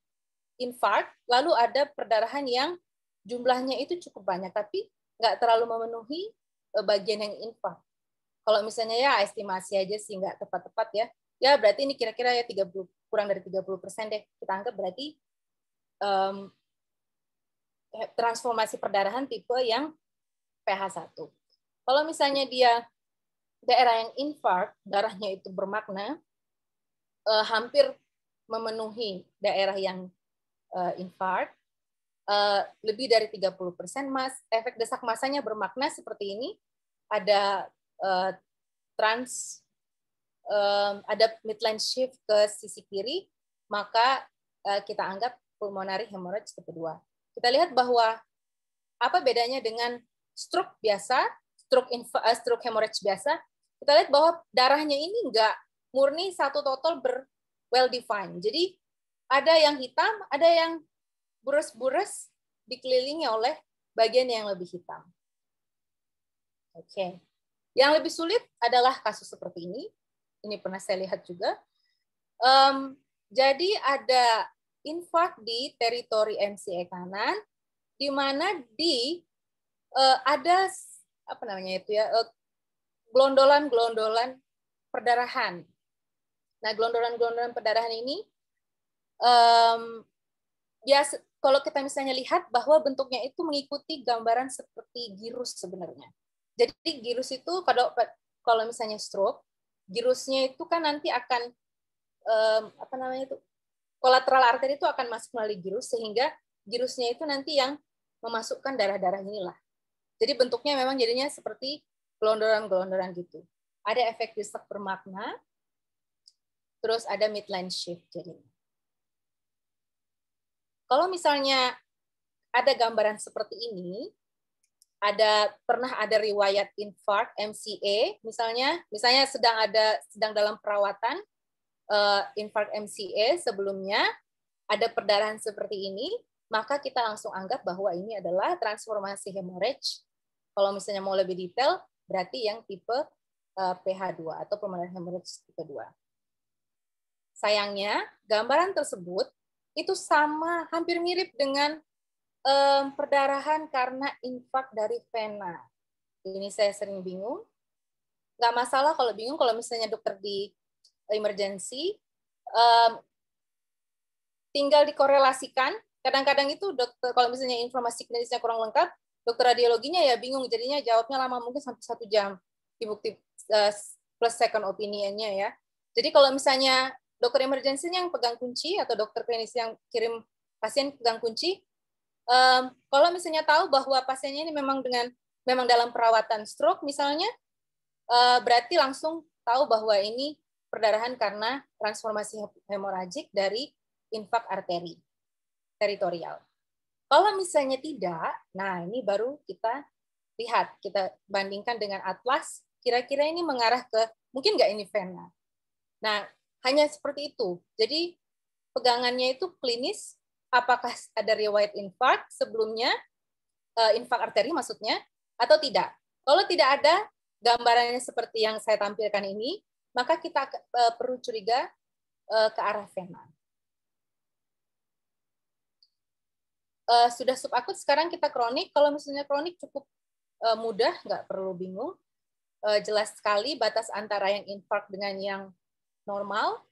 infark, lalu ada perdarahan yang jumlahnya itu cukup banyak tapi nggak terlalu memenuhi uh, bagian yang infark. Kalau misalnya ya estimasi aja sih nggak tepat-tepat ya. Ya berarti ini kira-kira ya 30 kurang dari 30% deh. Kita anggap berarti um, transformasi perdarahan tipe yang pH 1. Kalau misalnya dia daerah yang infark, darahnya itu bermakna, uh, hampir memenuhi daerah yang uh, infark, uh, lebih dari 30 persen mas, efek desak masanya bermakna seperti ini, ada uh, trans, ada midline shift ke sisi kiri, maka uh, kita anggap pulmonary hemorrhage tipe 2. Kita lihat bahwa apa bedanya dengan stroke biasa, stroke, inf- uh, eh, stroke hemorrhage biasa, kita lihat bahwa darahnya ini enggak murni satu total ber well defined. Jadi ada yang hitam, ada yang burus-burus dikelilingi oleh bagian yang lebih hitam. Oke. Okay. Yang lebih sulit adalah kasus seperti ini. Ini pernah saya lihat juga. Um, jadi ada infak di teritori MCA kanan, di mana di uh, ada apa namanya itu ya eh, gelondolan-gelondolan glondolan perdarahan. Nah, gelondolan-gelondolan perdarahan ini um, biasa ya kalau kita misalnya lihat bahwa bentuknya itu mengikuti gambaran seperti girus sebenarnya. Jadi girus itu kalau kalau misalnya stroke, girusnya itu kan nanti akan um, apa namanya itu kolateral arteri itu akan masuk melalui girus sehingga girusnya itu nanti yang memasukkan darah-darah inilah. Jadi bentuknya memang jadinya seperti gelondoran-gelondoran gitu. Ada efek disek bermakna, terus ada midline shift jadinya. Kalau misalnya ada gambaran seperti ini, ada pernah ada riwayat infark MCA misalnya, misalnya sedang ada sedang dalam perawatan, uh, infark MCA sebelumnya ada perdarahan seperti ini, maka kita langsung anggap bahwa ini adalah transformasi hemorrhage. Kalau misalnya mau lebih detail, berarti yang tipe uh, eh, PH2 atau pemerahan hemorrhage tipe 2. Sayangnya, gambaran tersebut itu sama, hampir mirip dengan um, perdarahan karena infak dari vena. Ini saya sering bingung. Nggak masalah kalau bingung, kalau misalnya dokter di emergency um, tinggal dikorelasikan. Kadang-kadang itu dokter kalau misalnya informasi klinisnya kurang lengkap, dokter radiologinya ya bingung jadinya jawabnya lama mungkin sampai satu jam di bukti e, plus second opinionnya ya. Jadi kalau misalnya dokter emergency yang pegang kunci atau dokter klinis yang kirim pasien pegang kunci, um, kalau misalnya tahu bahwa pasiennya ini memang dengan memang dalam perawatan stroke misalnya, uh, berarti langsung tahu bahwa ini perdarahan karena transformasi hemoragik dari infak arteri teritorial. Kalau misalnya tidak, nah ini baru kita lihat, kita bandingkan dengan atlas, kira-kira ini mengarah ke, mungkin nggak ini vena. Nah, hanya seperti itu. Jadi pegangannya itu klinis, apakah ada riwayat infak sebelumnya, eh, infak arteri maksudnya, atau tidak. Kalau tidak ada, gambarannya seperti yang saya tampilkan ini, maka kita eh, perlu curiga eh, ke arah vena. Uh, eh, sudah subakut, sekarang kita kronik. Kalau misalnya kronik cukup mudah, nggak perlu bingung. jelas sekali batas antara yang infark dengan yang normal.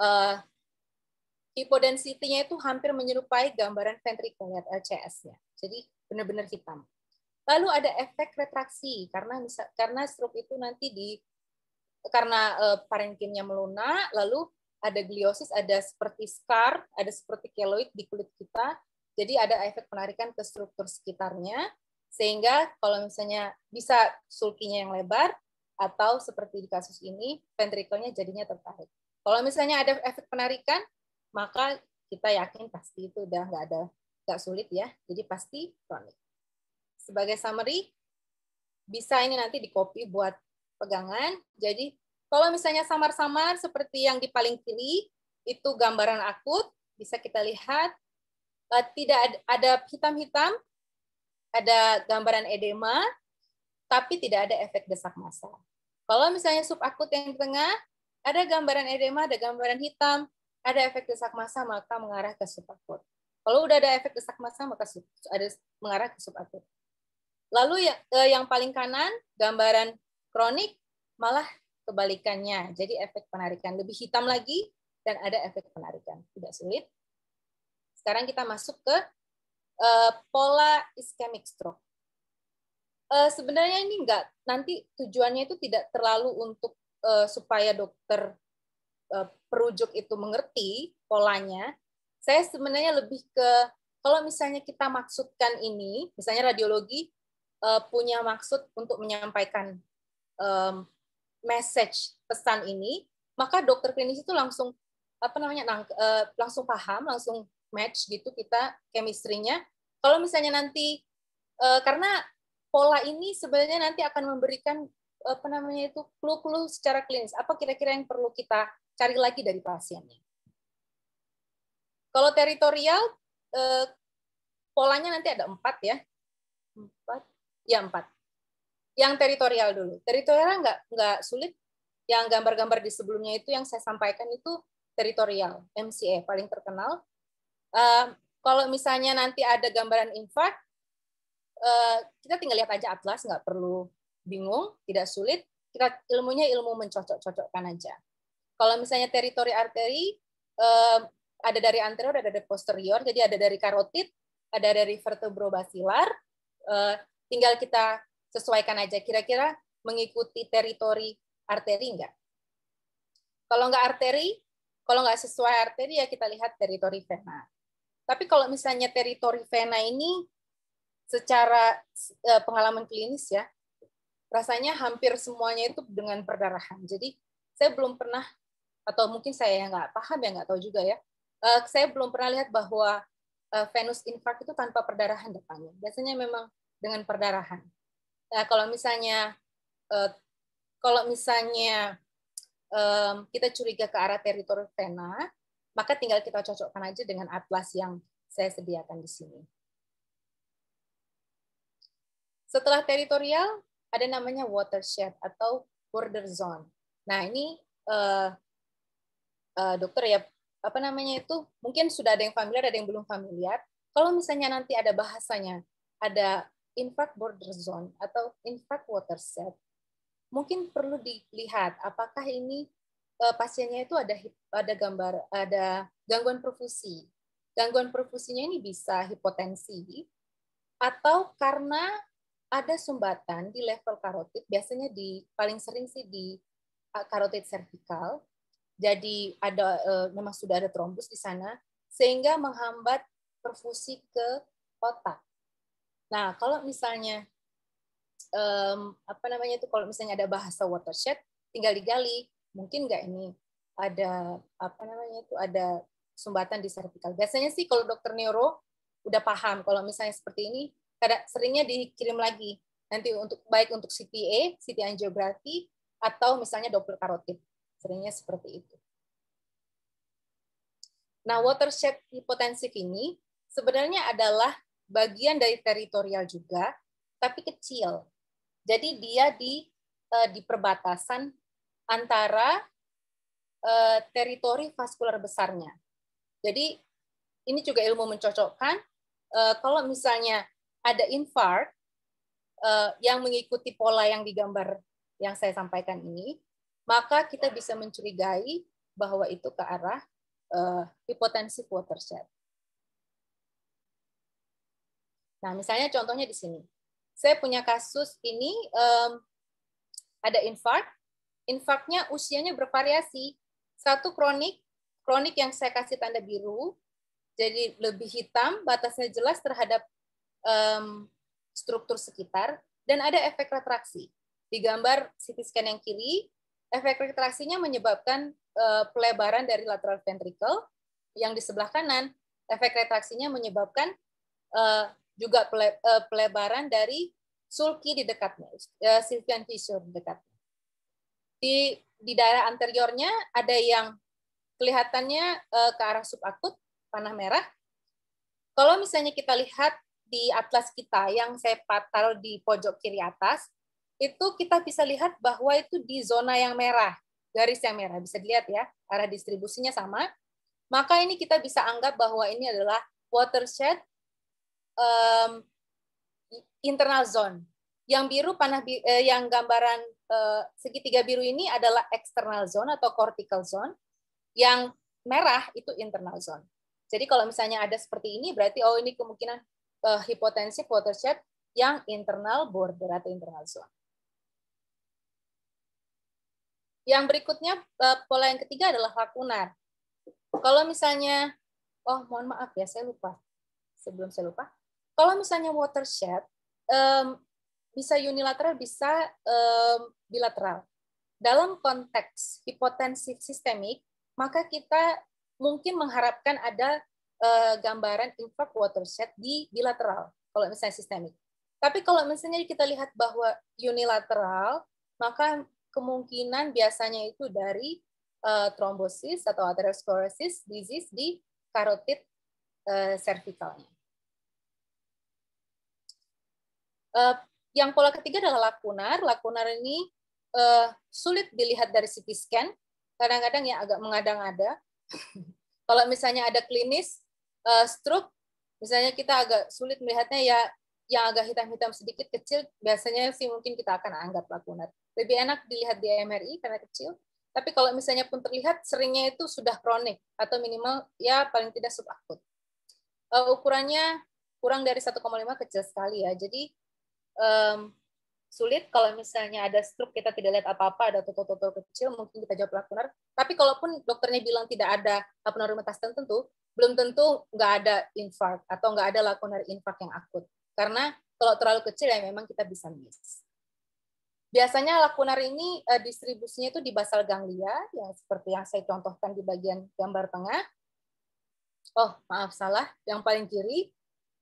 Uh, hipodensitinya itu hampir menyerupai gambaran ventricular LCS-nya. Jadi benar-benar hitam. Lalu ada efek retraksi karena karena stroke itu nanti di karena uh, eh, parenkimnya melunak, lalu ada gliosis, ada seperti scar, ada seperti keloid di kulit kita. Jadi ada efek penarikan ke struktur sekitarnya, sehingga kalau misalnya bisa sulkinya yang lebar, atau seperti di kasus ini, ventrikelnya jadinya tertarik. Kalau misalnya ada efek penarikan, maka kita yakin pasti itu udah nggak ada, nggak sulit ya. Jadi pasti kronik. Sebagai summary, bisa ini nanti di copy buat pegangan. Jadi kalau misalnya samar-samar seperti yang di paling kiri, itu gambaran akut, bisa kita lihat. Eh, tidak ada hitam-hitam, ada gambaran edema, tapi tidak ada efek desak massa. Kalau misalnya subakut yang di tengah, ada gambaran edema, ada gambaran hitam, ada efek desak massa, maka mengarah ke subakut. Kalau udah ada efek desak massa, maka sub, ada mengarah ke subakut. Lalu ya, eh, yang paling kanan, gambaran kronik malah kebalikannya. Jadi efek penarikan lebih hitam lagi dan ada efek penarikan. Tidak sulit. Sekarang kita masuk ke uh, pola iskemik stroke. Uh, sebenarnya ini enggak nanti tujuannya itu tidak terlalu untuk uh, supaya dokter uh, perujuk itu mengerti polanya. Saya sebenarnya lebih ke kalau misalnya kita maksudkan ini, misalnya radiologi uh, punya maksud untuk menyampaikan um, message pesan ini, maka dokter klinis itu langsung apa namanya nang, uh, langsung paham, langsung match gitu kita chemistry-nya. Kalau misalnya nanti uh, karena pola ini sebenarnya nanti akan memberikan apa namanya itu clue-clue secara klinis apa kira-kira yang perlu kita cari lagi dari pasiennya. Kalau teritorial eh, polanya nanti ada empat ya, empat ya empat yang teritorial dulu. Teritorial nggak nggak sulit. Yang gambar-gambar di sebelumnya itu yang saya sampaikan itu teritorial MCA paling terkenal. Uh, kalau misalnya nanti ada gambaran infak, uh, kita tinggal lihat aja atlas, nggak perlu bingung, tidak sulit. Kita ilmunya ilmu mencocok-cocokkan aja. Kalau misalnya teritori arteri uh, ada dari anterior, ada dari posterior, jadi ada dari karotid, ada dari vertebrobasilar. Uh, eh, tinggal kita sesuaikan aja kira-kira mengikuti teritori arteri enggak. Kalau enggak arteri, kalau enggak sesuai arteri ya kita lihat teritori vena. Tapi kalau misalnya teritori vena ini secara eh, pengalaman klinis ya, rasanya hampir semuanya itu dengan perdarahan. Jadi saya belum pernah atau mungkin saya yang nggak paham ya nggak tahu juga ya. Eh, saya belum pernah lihat bahwa eh, venus infark itu tanpa perdarahan depannya. Biasanya memang dengan perdarahan. Nah, kalau misalnya eh, kalau misalnya eh, kita curiga ke arah teritori Vena, maka tinggal kita cocokkan aja dengan atlas yang saya sediakan di sini. Setelah teritorial, ada namanya watershed atau border zone. Nah, ini eh, eh, dokter ya, apa namanya itu mungkin sudah ada yang familiar, ada yang belum familiar. Kalau misalnya nanti ada bahasanya, ada infrared border zone atau infrared watershed. Mungkin perlu dilihat apakah ini uh, pasiennya itu ada ada gambar ada gangguan perfusi. Gangguan perfusinya ini bisa hipotensi atau karena ada sumbatan di level karotid, biasanya di paling sering sih di eh, karotid cervical. Jadi ada uh, memang sudah ada trombus di sana sehingga menghambat perfusi ke otak. Nah, kalau misalnya um, apa namanya itu kalau misalnya ada bahasa watershed, tinggal digali. Mungkin nggak ini ada apa namanya itu ada sumbatan di cervical. Biasanya sih kalau dokter neuro udah paham kalau misalnya seperti ini, kadang seringnya dikirim lagi nanti untuk baik untuk CTA, CT angiografi atau misalnya Doppler karotid. Seringnya seperti itu. Nah, watershed hipotensif ini sebenarnya adalah bagian dari teritorial juga, tapi kecil. Jadi dia di uh, di perbatasan antara uh, teritori vaskular besarnya. Jadi ini juga ilmu mencocokkan. Uh, kalau misalnya ada infark uh, yang mengikuti pola yang digambar yang saya sampaikan ini, maka kita bisa mencurigai bahwa itu ke arah uh, hipotensi watershed. Nah, misalnya contohnya di sini. Saya punya kasus ini um, ada infark. Infarknya usianya bervariasi. Satu kronik, kronik yang saya kasih tanda biru, jadi lebih hitam, batasnya jelas terhadap um, struktur sekitar, dan ada efek retraksi. Di gambar CT scan yang kiri, efek retraksinya menyebabkan uh, pelebaran dari lateral ventricle, yang di sebelah kanan, efek retraksinya menyebabkan uh, juga pele, uh, eh, pelebaran dari sulki di dekatnya, uh, eh, Sylvian fissure di dekatnya. Di, di daerah anteriornya ada yang kelihatannya uh, ke arah subakut, panah merah. Kalau misalnya kita lihat di atlas kita yang saya taruh di pojok kiri atas, itu kita bisa lihat bahwa itu di zona yang merah, garis yang merah. Bisa dilihat ya, arah distribusinya sama. Maka ini kita bisa anggap bahwa ini adalah watershed um, internal zone. Yang biru panah eh, yang gambaran eh, segitiga biru ini adalah external zone atau cortical zone. Yang merah itu internal zone. Jadi kalau misalnya ada seperti ini berarti oh ini kemungkinan eh, hipotensif watershed yang internal border atau internal zone. Yang berikutnya eh, pola yang ketiga adalah lakunar. Kalau misalnya oh mohon maaf ya saya lupa. Sebelum saya lupa kalau misalnya watershed, um, bisa unilateral, bisa um, bilateral. Dalam konteks hipotensi sistemik, maka kita mungkin mengharapkan ada uh, gambaran infak watershed di bilateral, kalau misalnya sistemik. Tapi kalau misalnya kita lihat bahwa unilateral, maka kemungkinan biasanya itu dari uh, trombosis atau atherosclerosis disease di karotid uh, eh, cervicalnya. Uh, yang pola ketiga adalah lakunar. Lakunar ini uh, sulit dilihat dari CT scan, kadang-kadang ya agak mengadang-ada. Kalau misalnya ada klinis uh, stroke, misalnya kita agak sulit melihatnya ya yang agak hitam-hitam sedikit kecil biasanya sih mungkin kita akan anggap lakunar. Lebih enak dilihat di MRI karena kecil. Tapi kalau misalnya pun terlihat seringnya itu sudah kronik atau minimal ya paling tidak subakut. Uh, ukurannya kurang dari 1,5 kecil sekali ya. Jadi um, sulit kalau misalnya ada stroke kita tidak lihat apa-apa ada total-total kecil mungkin kita jawab lakunar tapi kalaupun dokternya bilang tidak ada anormalitas tertentu belum tentu nggak ada infark atau nggak ada lakunar infark yang akut karena kalau terlalu kecil ya memang kita bisa miss biasanya lakunar ini eh, distribusinya itu di basal ganglia yang seperti yang saya contohkan di bagian gambar tengah oh maaf salah yang paling kiri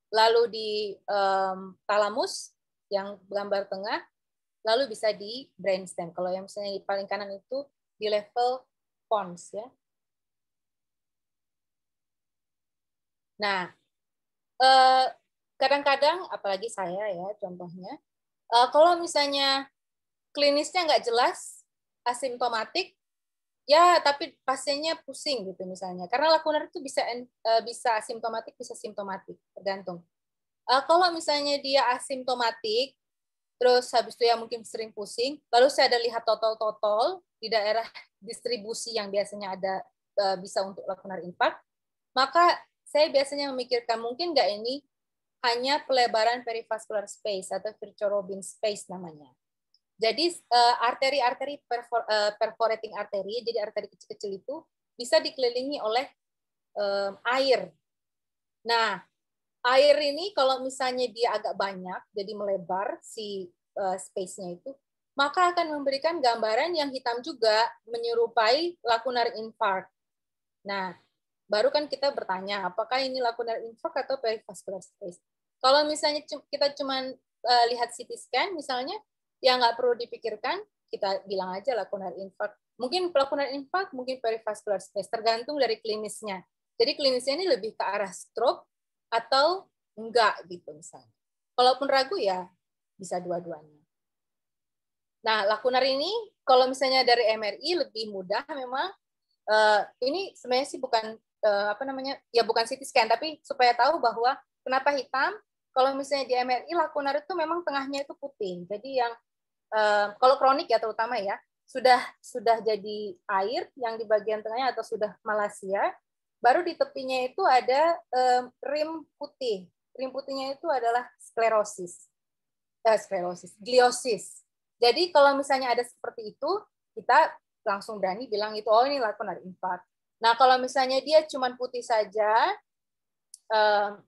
lalu di um, talamus yang gambar tengah, lalu bisa di brainstem. Kalau yang misalnya di paling kanan itu di level pons ya. Nah, eh, kadang-kadang, apalagi saya ya contohnya, eh, kalau misalnya klinisnya nggak jelas, asimptomatik, ya tapi pasiennya pusing gitu misalnya. Karena lakunar itu bisa eh, bisa asimptomatik, bisa simptomatik, tergantung. Uh, kalau misalnya dia asimptomatik, terus habis itu ya mungkin sering pusing, lalu saya ada lihat total-total di daerah distribusi yang biasanya ada uh, bisa untuk lakukan infak, maka saya biasanya memikirkan mungkin nggak ini hanya pelebaran perivascular space atau virtual space namanya. Jadi eh, arteri-arteri perfor, uh, perforating arteri, jadi arteri kecil-kecil itu bisa dikelilingi oleh uh, air. Nah, air ini kalau misalnya dia agak banyak, jadi melebar si uh, space-nya itu, maka akan memberikan gambaran yang hitam juga menyerupai lakunar infark. Nah, baru kan kita bertanya apakah ini lakunar infarct atau perivascular space. Kalau misalnya kita cuma uh, eh, lihat CT scan misalnya, yang nggak perlu dipikirkan, kita bilang aja lakunar infarct. Mungkin lakunar infarct mungkin perivascular space, tergantung dari klinisnya. Jadi klinisnya ini lebih ke arah stroke atau enggak gitu misalnya. Kalaupun ragu ya bisa dua-duanya. Nah, lakunar ini kalau misalnya dari MRI lebih mudah memang uh, ini sebenarnya sih bukan uh, apa namanya? ya bukan CT scan tapi supaya tahu bahwa kenapa hitam kalau misalnya di MRI lakunar itu memang tengahnya itu putih. Jadi yang uh, kalau kronik ya terutama ya sudah sudah jadi air yang di bagian tengahnya atau sudah malasia Baru di tepinya itu ada um, rim putih. Rim putihnya itu adalah sklerosis. Eh, sklerosis, gliosis. Jadi kalau misalnya ada seperti itu, kita langsung berani bilang itu, oh ini lakonar infak. Nah kalau misalnya dia cuma putih saja, um,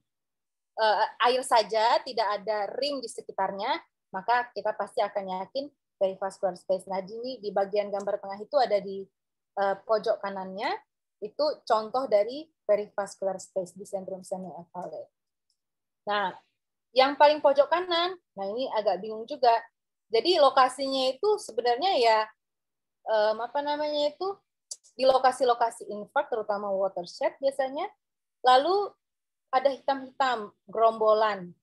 uh, air saja, tidak ada rim di sekitarnya, maka kita pasti akan yakin perivascular space nah ini di bagian gambar tengah itu ada di uh, pojok kanannya. Itu contoh dari perivascular space di sentrum semi Valle. Nah, yang paling pojok kanan, nah ini agak bingung juga. Jadi lokasinya itu sebenarnya ya um, apa namanya itu di lokasi-lokasi infark terutama watershed biasanya. Lalu ada hitam-hitam gerombolan.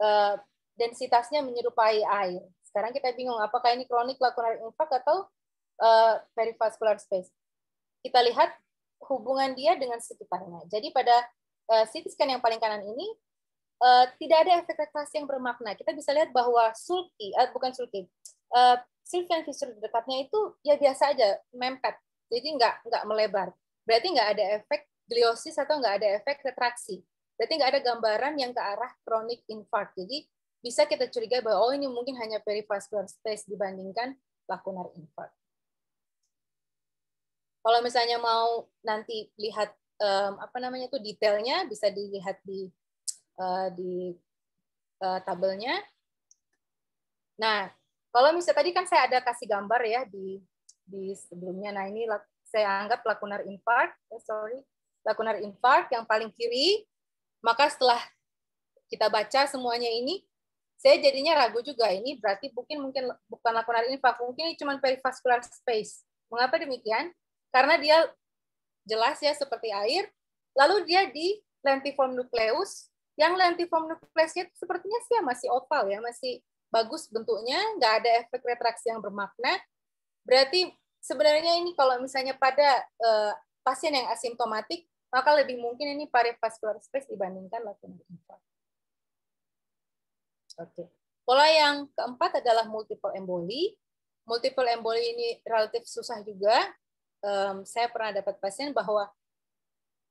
Uh, densitasnya menyerupai air. Sekarang kita bingung apakah ini kronik lakunar infark atau uh, perivascular space kita lihat hubungan dia dengan sekitarnya. Jadi pada uh, eh, CT scan yang paling kanan ini eh, tidak ada efek refraksi yang bermakna. Kita bisa lihat bahwa sulki, uh, bukan sulki, uh, silvian fissure dekatnya itu ya biasa aja, mempet. Jadi nggak nggak melebar. Berarti nggak ada efek gliosis atau nggak ada efek retraksi. Berarti nggak ada gambaran yang ke arah chronic infarct. Jadi bisa kita curiga bahwa oh ini mungkin hanya perivascular space dibandingkan lakunar infarct. Kalau misalnya mau nanti lihat um, apa namanya tuh detailnya bisa dilihat di uh, di uh, tabelnya. Nah, kalau misalnya tadi kan saya ada kasih gambar ya di di sebelumnya. Nah, ini saya anggap lakunar infark, eh, sorry, lakunar infark yang paling kiri. Maka setelah kita baca semuanya ini, saya jadinya ragu juga. Ini berarti mungkin mungkin bukan lakunar infark, mungkin ini cuma perivascular space. Mengapa demikian? Karena dia jelas ya seperti air, lalu dia di lentiform nukleus, yang lentiform nukleusnya itu sepertinya sih masih oval ya, masih bagus bentuknya, nggak ada efek retraksi yang bermakna. Berarti sebenarnya ini kalau misalnya pada uh, pasien yang asimptomatik, maka lebih mungkin ini parivascular space dibandingkan lacunar infra. Oke. Pola yang keempat adalah multiple emboli. Multiple emboli ini relatif susah juga um, saya pernah dapat pasien bahwa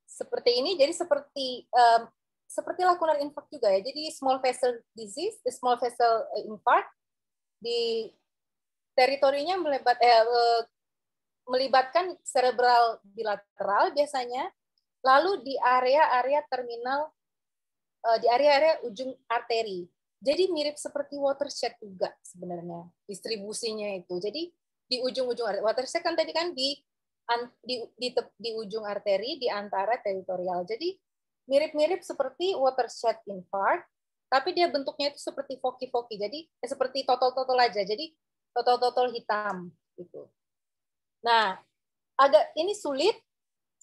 seperti ini jadi seperti um, seperti lakunar infark juga ya. Jadi small vessel disease, small vessel eh, infarct di teritorinya melebat eh, eh, melibatkan cerebral bilateral biasanya, lalu di area-area terminal eh, di area-area ujung arteri. Jadi mirip seperti watershed juga sebenarnya distribusinya itu. Jadi di ujung-ujung watershed kan tadi kan di di, di, di ujung arteri di antara teritorial. Jadi mirip-mirip seperti watershed infarct, tapi dia bentuknya itu seperti foki-foki. Jadi eh, seperti totol-totol aja. Jadi totol-totol hitam gitu. Nah, agak ini sulit.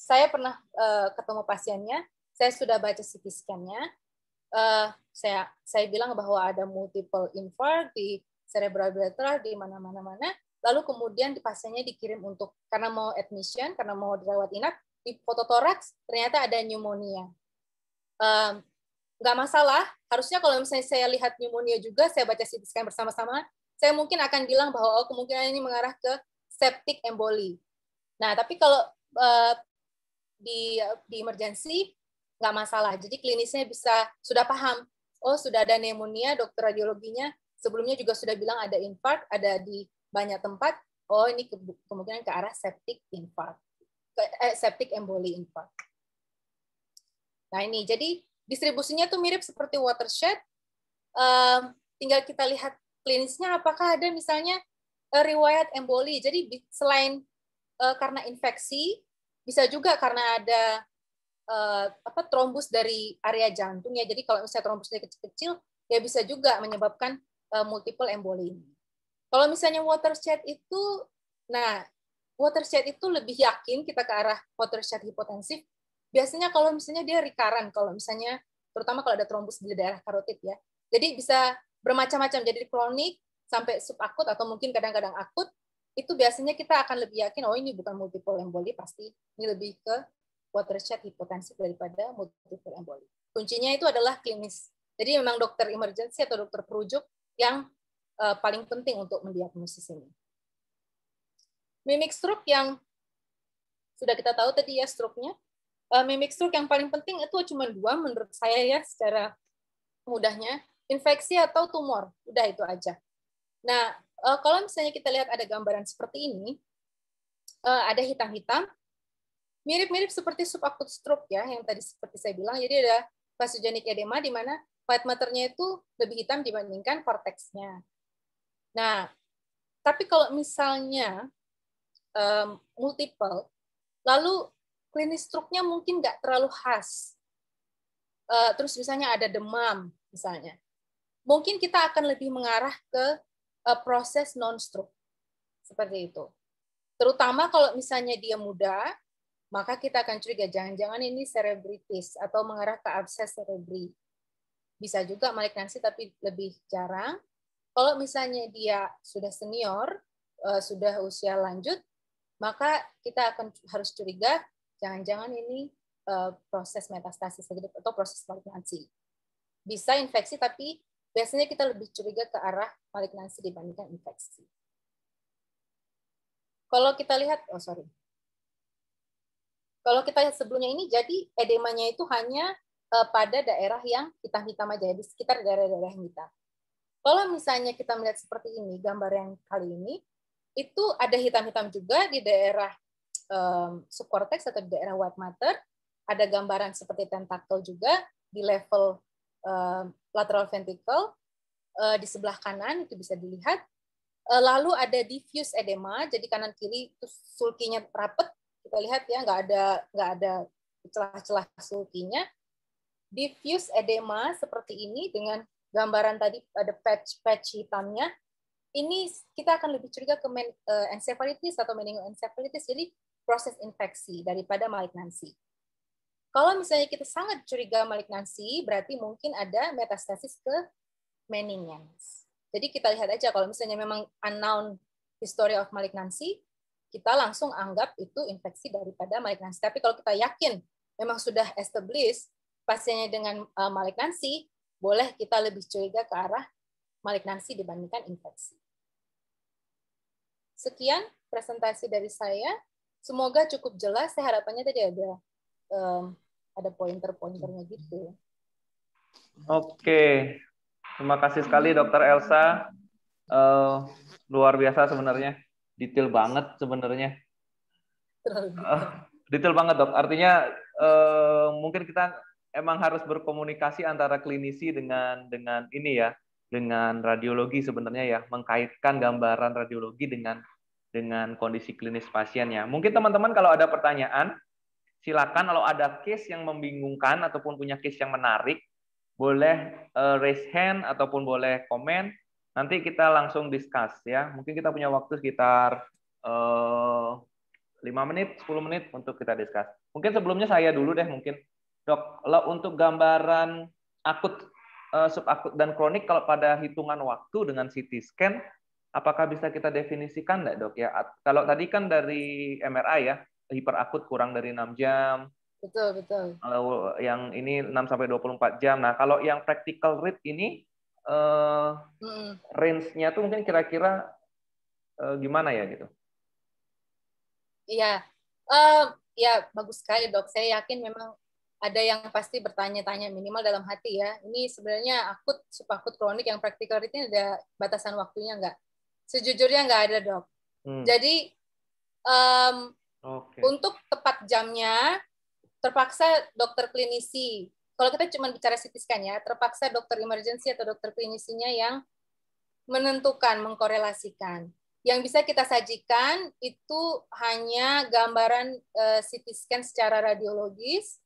Saya pernah uh, ketemu pasiennya, saya sudah baca CT scan-nya. Uh, saya saya bilang bahwa ada multiple infarct di cerebral bilateral di mana-mana mana lalu kemudian pasiennya dikirim untuk karena mau admission, karena mau dirawat inap, di fototoraks ternyata ada pneumonia. Um, nggak masalah, harusnya kalau misalnya saya lihat pneumonia juga, saya baca CT scan bersama-sama, saya mungkin akan bilang bahwa oh, kemungkinan ini mengarah ke septic emboli. Nah, tapi kalau uh, di di emergency nggak masalah. Jadi klinisnya bisa sudah paham. Oh, sudah ada pneumonia, dokter radiologinya sebelumnya juga sudah bilang ada infark, ada di banyak tempat oh ini ke, kemungkinan ke arah septic infark, ke, eh, septic emboli infark. Nah ini jadi distribusinya tuh mirip seperti watershed. um, tinggal kita lihat klinisnya apakah ada misalnya uh, riwayat emboli. Jadi selain uh, karena infeksi, bisa juga karena ada uh, apa trombus dari area jantung ya. Jadi kalau misalnya trombusnya kecil-kecil, ya bisa juga menyebabkan uh, multiple emboli ini. Kalau misalnya watershed itu, nah watershed itu lebih yakin kita ke arah watershed hipotensif. Biasanya kalau misalnya dia rikaran, kalau misalnya terutama kalau ada trombus di daerah karotid ya. Jadi bisa bermacam-macam, jadi kronik sampai subakut atau mungkin kadang-kadang akut, itu biasanya kita akan lebih yakin, oh ini bukan multiple emboli, pasti ini lebih ke watershed hipotensif daripada multiple emboli. Kuncinya itu adalah klinis. Jadi memang dokter emergency atau dokter perujuk yang uh, paling penting untuk mendiagnosis ini. mimik stroke yang sudah kita tahu tadi ya stroke-nya. Uh, mimic stroke yang paling penting itu cuma dua menurut saya ya secara mudahnya, infeksi atau tumor. Udah itu aja. Nah, uh, kalau misalnya kita lihat ada gambaran seperti ini, uh, ada hitam-hitam, mirip-mirip seperti subakut stroke ya, yang tadi seperti saya bilang. Jadi ada vasogenic edema di mana white matter-nya itu lebih hitam dibandingkan korteksnya. Nah, tapi kalau misalnya um, multiple, lalu klinis struknya mungkin nggak terlalu khas. Uh, terus misalnya ada demam misalnya, mungkin kita akan lebih mengarah ke uh, proses non struk seperti itu. Terutama kalau misalnya dia muda, maka kita akan curiga jangan-jangan ini cerebritis atau mengarah ke abses cerebri. Bisa juga malignansi tapi lebih jarang. Kalau misalnya dia sudah senior, eh, sudah usia lanjut, maka kita akan harus curiga jangan-jangan ini eh, proses metastasis gitu, atau proses malignansi. Bisa infeksi, tapi biasanya kita lebih curiga ke arah malignansi dibandingkan infeksi. Kalau kita lihat, oh sorry. Kalau kita lihat sebelumnya ini, jadi edemanya itu hanya eh, pada daerah yang hitam-hitam aja, di sekitar daerah-daerah yang hitam. Kalau misalnya kita melihat seperti ini, gambar yang kali ini, itu ada hitam-hitam juga di daerah um, subkorteks atau di daerah white matter, ada gambaran seperti tentakel juga di level um, lateral ventricle, uh, di sebelah kanan itu bisa dilihat. Uh, lalu ada diffuse edema, jadi kanan kiri itu sulkinya rapet, kita lihat ya nggak ada nggak ada celah-celah sulkinya. Diffuse edema seperti ini dengan gambaran tadi ada patch-patch hitamnya, ini kita akan lebih curiga ke men, uh, eh, encephalitis atau meningoencephalitis, jadi proses infeksi daripada malignansi. Kalau misalnya kita sangat curiga malignansi, berarti mungkin ada metastasis ke meningens. Jadi kita lihat aja kalau misalnya memang unknown history of malignansi, kita langsung anggap itu infeksi daripada malignansi. Tapi kalau kita yakin memang sudah established pasiennya dengan eh, malignansi, boleh kita lebih curiga ke arah malignansi dibandingkan infeksi. Sekian presentasi dari saya. Semoga cukup jelas. Saya harapannya tadi ada um, ada pointer-pointernya gitu. Oke, terima kasih sekali Dokter Elsa. Uh, luar biasa sebenarnya, detail banget sebenarnya. Uh, detail banget dok. Artinya uh, mungkin kita emang harus berkomunikasi antara klinisi dengan dengan ini ya, dengan radiologi sebenarnya ya, mengkaitkan gambaran radiologi dengan dengan kondisi klinis pasiennya. Mungkin teman-teman kalau ada pertanyaan, silakan kalau ada case yang membingungkan ataupun punya case yang menarik, boleh eh, raise hand ataupun boleh komen. Nanti kita langsung discuss ya. Mungkin kita punya waktu sekitar uh, menit, 10 menit untuk kita discuss. Mungkin sebelumnya saya dulu deh mungkin Dok, kalau untuk gambaran akut, eh, subakut dan kronik kalau pada hitungan waktu dengan CT scan, apakah bisa kita definisikan enggak, dok ya? Kalau tadi kan dari MRI ya, hiperakut kurang dari 6 jam. Betul, betul. Kalau yang ini 6 sampai 24 jam. Nah, kalau yang practical read ini eh, range-nya tuh mungkin kira-kira uh, gimana ya gitu. Iya. Uh, ya bagus sekali dok. Saya yakin memang ada yang pasti bertanya-tanya minimal dalam hati ya. Ini sebenarnya akut, subakut, kronik yang praktikal ini ada batasan waktunya nggak? Sejujurnya nggak ada dok. Hmm. Jadi um, okay. untuk tepat jamnya terpaksa dokter klinisi. Kalau kita cuma bicara CT scan ya, terpaksa dokter emergency atau dokter klinisinya yang menentukan, mengkorelasikan. Yang bisa kita sajikan itu hanya gambaran uh, eh, CT scan secara radiologis,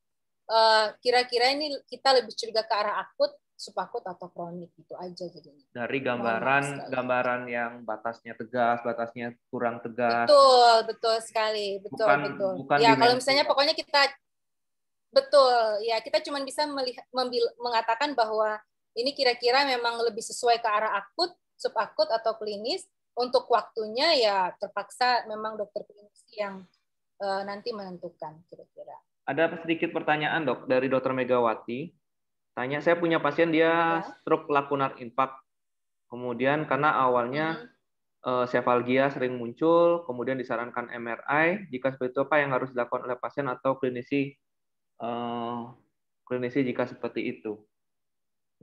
Eh, kira-kira uh, ini kita lebih curiga ke arah akut, subakut atau kronik gitu aja jadinya. Dari gambaran gambaran yang batasnya tegas, batasnya kurang tegas. Betul, betul sekali, betul bukan, betul. Bukan ya kalau misalnya pokoknya kita betul ya kita cuma bisa melihat membil, mengatakan bahwa ini kira-kira memang lebih sesuai ke arah akut, subakut atau klinis. Untuk waktunya ya terpaksa memang dokter klinis yang uh, nanti menentukan kira-kira. Ada sedikit pertanyaan dok dari dokter Megawati. Tanya, saya punya pasien dia ya. stroke lakunar infak. Kemudian karena awalnya hmm. Eh, sefalgia sering muncul, kemudian disarankan MRI. Jika seperti itu apa yang harus dilakukan oleh pasien atau klinisi uh, klinisi jika seperti itu?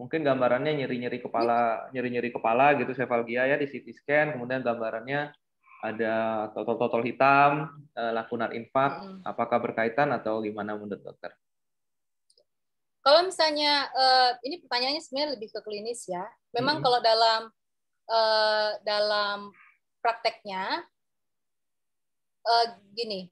Mungkin gambarannya nyeri-nyeri kepala, nyeri-nyeri kepala gitu sefalgia ya di CT scan, kemudian gambarannya ada totol-totol hitam, eh, lakunar infak, mm. apakah berkaitan atau gimana menurut dokter? Kalau misalnya eh, ini pertanyaannya sebenarnya lebih ke klinis ya. Memang mm. kalau dalam eh, dalam prakteknya gini,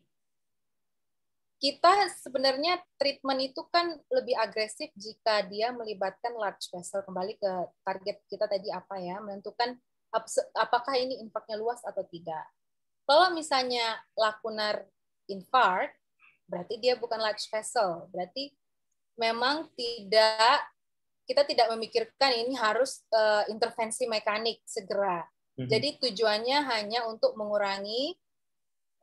kita sebenarnya treatment itu kan lebih agresif jika dia melibatkan large vessel kembali ke target kita tadi apa ya menentukan apakah ini impactnya luas atau tidak. Kalau misalnya lakunar infarct, berarti dia bukan large vessel, berarti memang tidak kita tidak memikirkan ini harus uh, intervensi mekanik segera. Mm-hmm. Jadi tujuannya hanya untuk mengurangi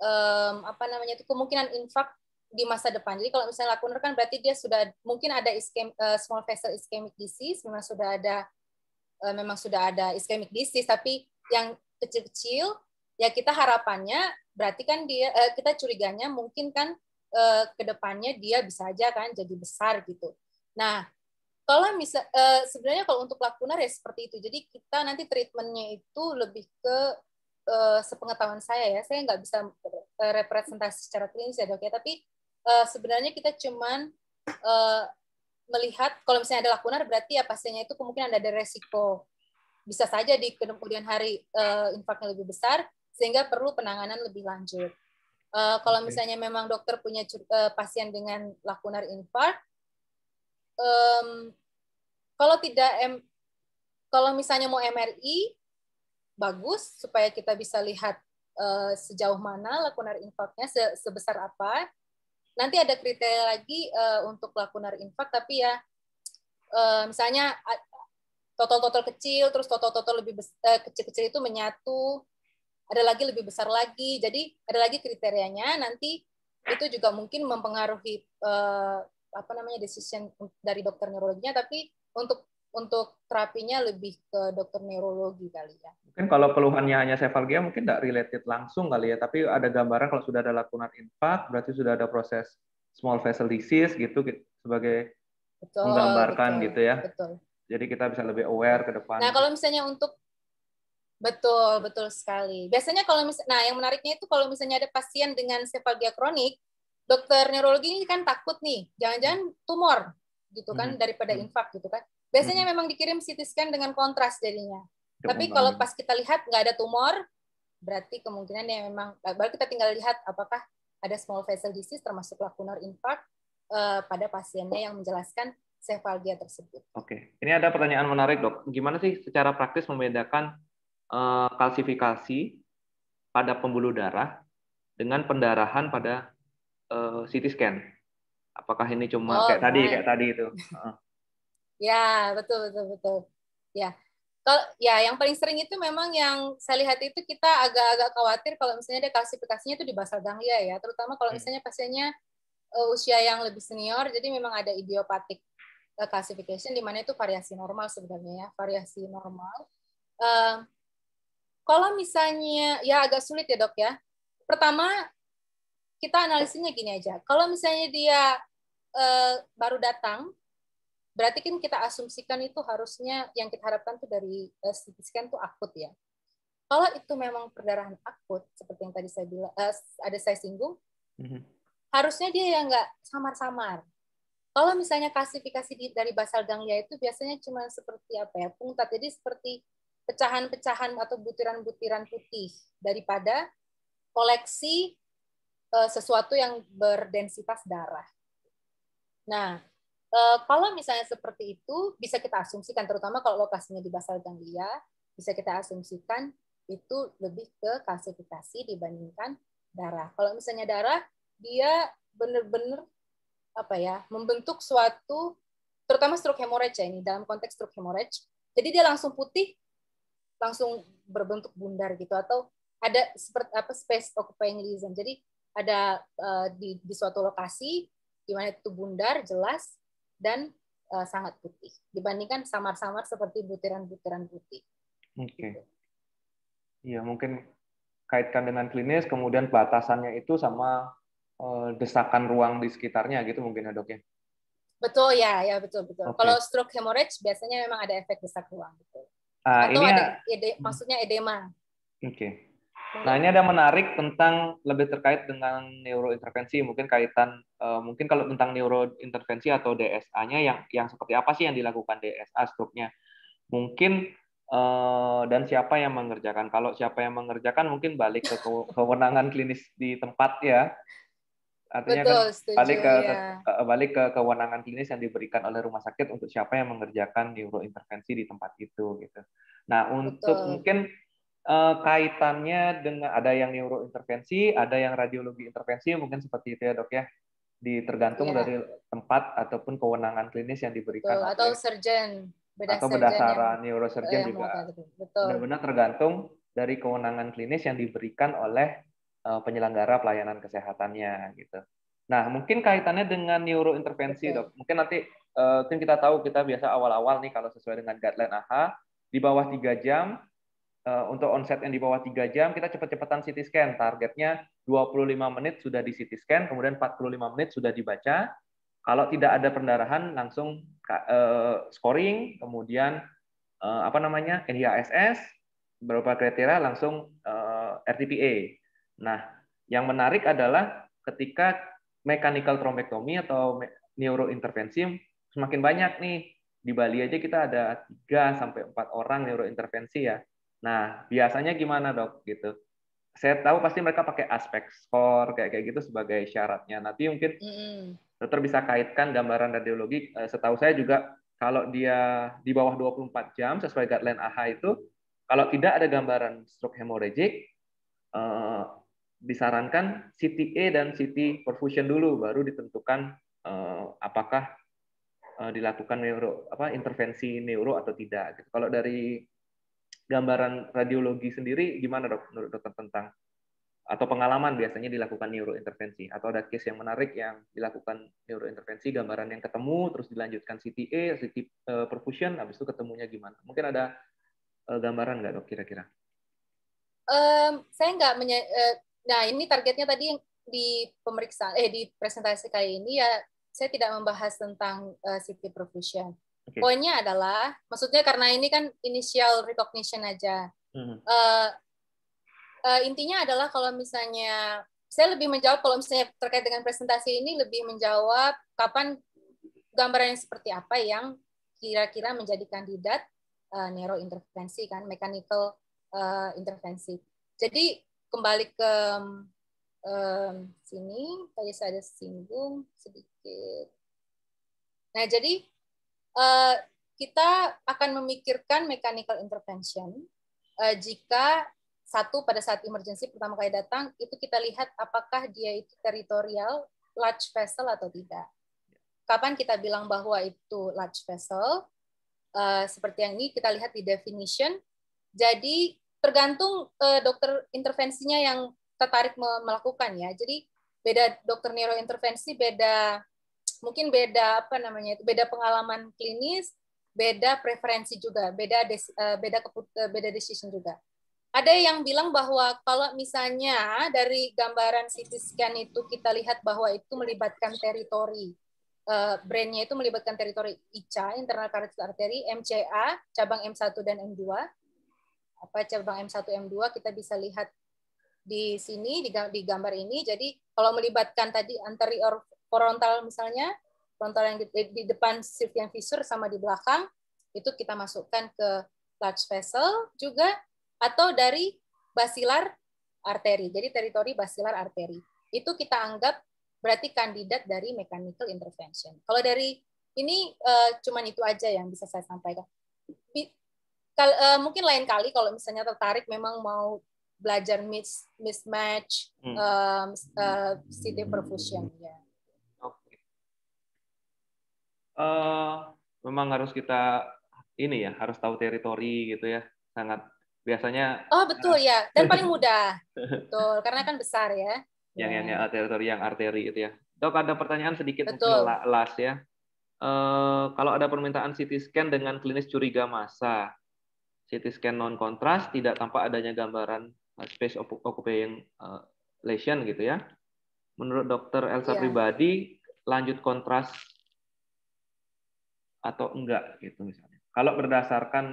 um, apa namanya itu kemungkinan infak di masa depan. Jadi kalau misalnya lakunar kan berarti dia sudah mungkin ada iskem, uh, small vessel ischemic disease, memang sudah ada uh, memang sudah ada ischemic disease tapi yang kecil-kecil ya kita harapannya berarti kan dia uh, kita curiganya mungkin kan uh, eh, kedepannya dia bisa aja kan jadi besar gitu. Nah kalau misal uh, sebenarnya kalau untuk lakunar ya seperti itu. Jadi kita nanti treatmentnya itu lebih ke uh, sepengetahuan saya ya, saya nggak bisa representasi secara klinis ya dok ya, tapi uh, sebenarnya kita cuman uh, melihat kalau misalnya ada lakunar berarti ya pastinya itu kemungkinan ada, ada resiko bisa saja di kemudian hari uh, eh, infaknya lebih besar sehingga perlu penanganan lebih lanjut. Uh, kalau misalnya memang dokter punya uh, pasien dengan lakunar infark um, kalau tidak M, kalau misalnya mau MRI bagus supaya kita bisa lihat uh, sejauh mana lakunar infarknya se sebesar apa Nanti ada kriteria lagi uh, untuk lakunar infak, tapi ya uh, misalnya total-total kecil, terus total-total lebih eh, kecil-kecil uh, itu menyatu, ada lagi lebih besar lagi. Jadi ada lagi kriterianya. Nanti itu juga mungkin mempengaruhi uh, apa namanya decision dari dokter neurologinya. Tapi untuk untuk terapinya lebih ke dokter neurologi kali ya. Mungkin kalau keluhannya hanya cefalgia mungkin tidak related langsung kali ya, tapi ada gambaran kalau sudah ada lakunan infak berarti sudah ada proses small vessel disease gitu, gitu sebagai betul, menggambarkan betul, gitu ya. Betul. Jadi kita bisa lebih aware ke depan. Nah, kalau misalnya untuk betul betul sekali. Biasanya kalau misalnya nah yang menariknya itu kalau misalnya ada pasien dengan cefalgia kronik, dokter neurologi ini kan takut nih, jangan-jangan tumor gitu kan hmm. daripada hmm. infak gitu kan. Biasanya hmm. memang dikirim CT scan dengan kontras jadinya. Tapi kalau pas kita lihat nggak ada tumor, berarti kemungkinan ya memang eh, baru kita tinggal lihat apakah ada small vessel disease termasuk lacunar infarct uh, pada pasiennya yang menjelaskan sefalgia tersebut. Oke, ini ada pertanyaan menarik dok. Gimana sih secara praktis membedakan uh, kalsifikasi pada pembuluh darah dengan pendarahan pada uh, CT scan? Apakah ini cuma oh, kayak tadi kayak tadi itu? Ya, betul betul betul. Ya. Kalau ya yang paling sering itu memang yang saya lihat itu kita agak-agak khawatir kalau misalnya dia klasifikasinya itu di basal ganglia ya, terutama kalau hmm. misalnya pasiennya uh, usia yang lebih senior, jadi memang ada idiopatik uh, classification di mana itu variasi normal sebenarnya ya, variasi normal. Uh, kalau misalnya ya agak sulit ya dok ya. Pertama kita analisinya gini aja. Kalau misalnya dia uh, baru datang berarti kan kita asumsikan itu harusnya yang kita harapkan tuh dari CT eh, scan tuh akut ya. Kalau itu memang perdarahan akut seperti yang tadi saya bilang uh, ada saya singgung, mm-hmm. harusnya dia yang nggak samar-samar. Kalau misalnya klasifikasi dari basal ganglia itu biasanya cuma seperti apa ya pungtat, jadi seperti pecahan-pecahan atau butiran-butiran putih daripada koleksi eh, sesuatu yang berdensitas darah. Nah, Eh, kalau misalnya seperti itu bisa kita asumsikan terutama kalau lokasinya di basal ganglia bisa kita asumsikan itu lebih ke kalsifikasi dibandingkan darah. Kalau misalnya darah dia benar-benar apa ya membentuk suatu terutama stroke hemorrhage ya ini dalam konteks stroke hemorrhage. Jadi dia langsung putih langsung berbentuk bundar gitu atau ada seperti apa space occupying lesion. Jadi ada uh, di, di suatu lokasi di mana itu bundar jelas dan uh, sangat putih dibandingkan samar-samar seperti butiran-butiran putih. Oke. Okay. Gitu. Iya, mungkin kaitkan dengan klinis, kemudian batasannya itu sama uh, desakan ruang di sekitarnya gitu mungkin ya dok ya. Betul ya, ya betul betul. Okay. Kalau stroke hemorrhage biasanya memang ada efek desak ruang gitu. Uh, Atau ini ada ya... ede, maksudnya edema. Oke. Okay. Nah ini ada menarik tentang lebih terkait dengan neurointervensi, mungkin kaitan uh, mungkin kalau tentang neurointervensi atau DSA-nya yang yang seperti apa sih yang dilakukan DSA struknya? Mungkin uh, dan siapa yang mengerjakan? Kalau siapa yang mengerjakan mungkin balik ke kewenangan klinis di tempat ya. Artinya kan Betul, kan setuju, balik ke, ya. ke eh, balik ke kewenangan klinis yang diberikan oleh rumah sakit untuk siapa yang mengerjakan neurointervensi di tempat itu gitu. Nah, untuk Betul. mungkin uh, kaitannya dengan ada yang neurointervensi, ada yang radiologi intervensi, mungkin seperti itu ya dok ya. Di tergantung ya. dari tempat ataupun kewenangan klinis yang diberikan. Betul. Atau surgeon. Bedah atau berdasarkan yang, neurosurgeon yang juga. Benar-benar tergantung dari kewenangan klinis yang diberikan oleh uh, penyelenggara pelayanan kesehatannya gitu. Nah, mungkin kaitannya dengan neurointervensi, Dok. Mungkin nanti uh, kita tahu kita biasa awal-awal nih kalau sesuai dengan guideline AHA di bawah tiga jam Eh, untuk onset yang di bawah 3 jam, kita cepat-cepatan CT scan. Targetnya 25 menit sudah di CT scan, kemudian 45 menit sudah dibaca. Kalau tidak ada pendarahan, langsung eh, scoring, kemudian eh, apa namanya NHISS beberapa kriteria langsung RTPA. Nah, yang menarik adalah ketika mechanical thrombectomy atau neurointervensi semakin banyak nih di Bali aja kita ada 3 sampai 4 orang neurointervensi ya Nah, biasanya gimana dok gitu? Saya tahu pasti mereka pakai aspek skor kayak kayak gitu sebagai syaratnya. Nanti mungkin mm-hmm. dokter bisa kaitkan gambaran radiologi. Eh, setahu saya juga kalau dia di bawah 24 jam sesuai guideline AHA itu, kalau tidak ada gambaran stroke hemoragik, eh, disarankan CTA e dan CT perfusion dulu, baru ditentukan eh, apakah eh, dilakukan neuro apa intervensi neuro atau tidak. Kalau dari gambaran radiologi sendiri gimana dok menurut dokter tentang atau pengalaman biasanya dilakukan neurointervensi atau ada case yang menarik yang dilakukan neurointervensi gambaran yang ketemu terus dilanjutkan CTA, CT uh, e, perfusion habis itu ketemunya gimana mungkin ada e, gambaran nggak dok kira-kira? Um, saya nggak menye- uh, nah ini targetnya tadi di pemeriksaan eh di presentasi kali ini ya saya tidak membahas tentang uh, CT perfusion Okay. Poinnya adalah, maksudnya karena ini kan inisial recognition aja. Mm -hmm. uh, uh, intinya adalah kalau misalnya saya lebih menjawab kalau misalnya terkait dengan presentasi ini lebih menjawab kapan gambaran yang seperti apa yang kira-kira menjadi kandidat uh, eh, neurointervensi kan mechanical uh, intervensi. Jadi kembali ke um, sini tadi saya ada singgung sedikit. Nah jadi Eh, kita akan memikirkan mechanical intervention uh, jika satu pada saat emergency pertama kali datang itu kita lihat apakah dia itu teritorial large vessel atau tidak. Kapan kita bilang bahwa itu large vessel? Uh, seperti yang ini kita lihat di definition. Jadi tergantung uh, dokter intervensinya yang tertarik melakukan ya. Jadi beda dokter neurointervensi, beda mungkin beda apa namanya itu beda pengalaman klinis beda preferensi juga beda des, eh, beda keput, eh, beda decision juga ada yang bilang bahwa kalau misalnya dari gambaran CT scan itu kita lihat bahwa itu melibatkan teritori uh, eh, brandnya itu melibatkan teritori ICA internal carotid artery MCA cabang M1 dan M2 apa cabang M1 M2 kita bisa lihat di sini di, di gambar ini jadi kalau melibatkan tadi anterior frontal misalnya, frontal yang di, di depan sirip yang visor sama di belakang, itu kita masukkan ke large vessel juga, atau dari basilar arteri. Jadi teritori basilar arteri. Itu kita anggap berarti kandidat dari mechanical intervention. Kalau dari ini uh, cuman itu aja yang bisa saya sampaikan. Bi kal uh, mungkin lain kali kalau misalnya tertarik memang mau belajar mismatch hmm. uh, eh, CD perfusion ya uh, memang harus kita ini ya harus tahu teritori gitu ya sangat biasanya oh betul uh, ya dan paling mudah betul karena kan besar ya yang yang, yang ya, teritori yang arteri itu ya dok ada pertanyaan sedikit betul. last ya uh, kalau ada permintaan CT scan dengan klinis curiga masa CT scan non kontras tidak tampak adanya gambaran space occupying eh, lesion gitu ya. Menurut dokter Elsa yeah. pribadi, lanjut kontras atau enggak gitu misalnya. Kalau berdasarkan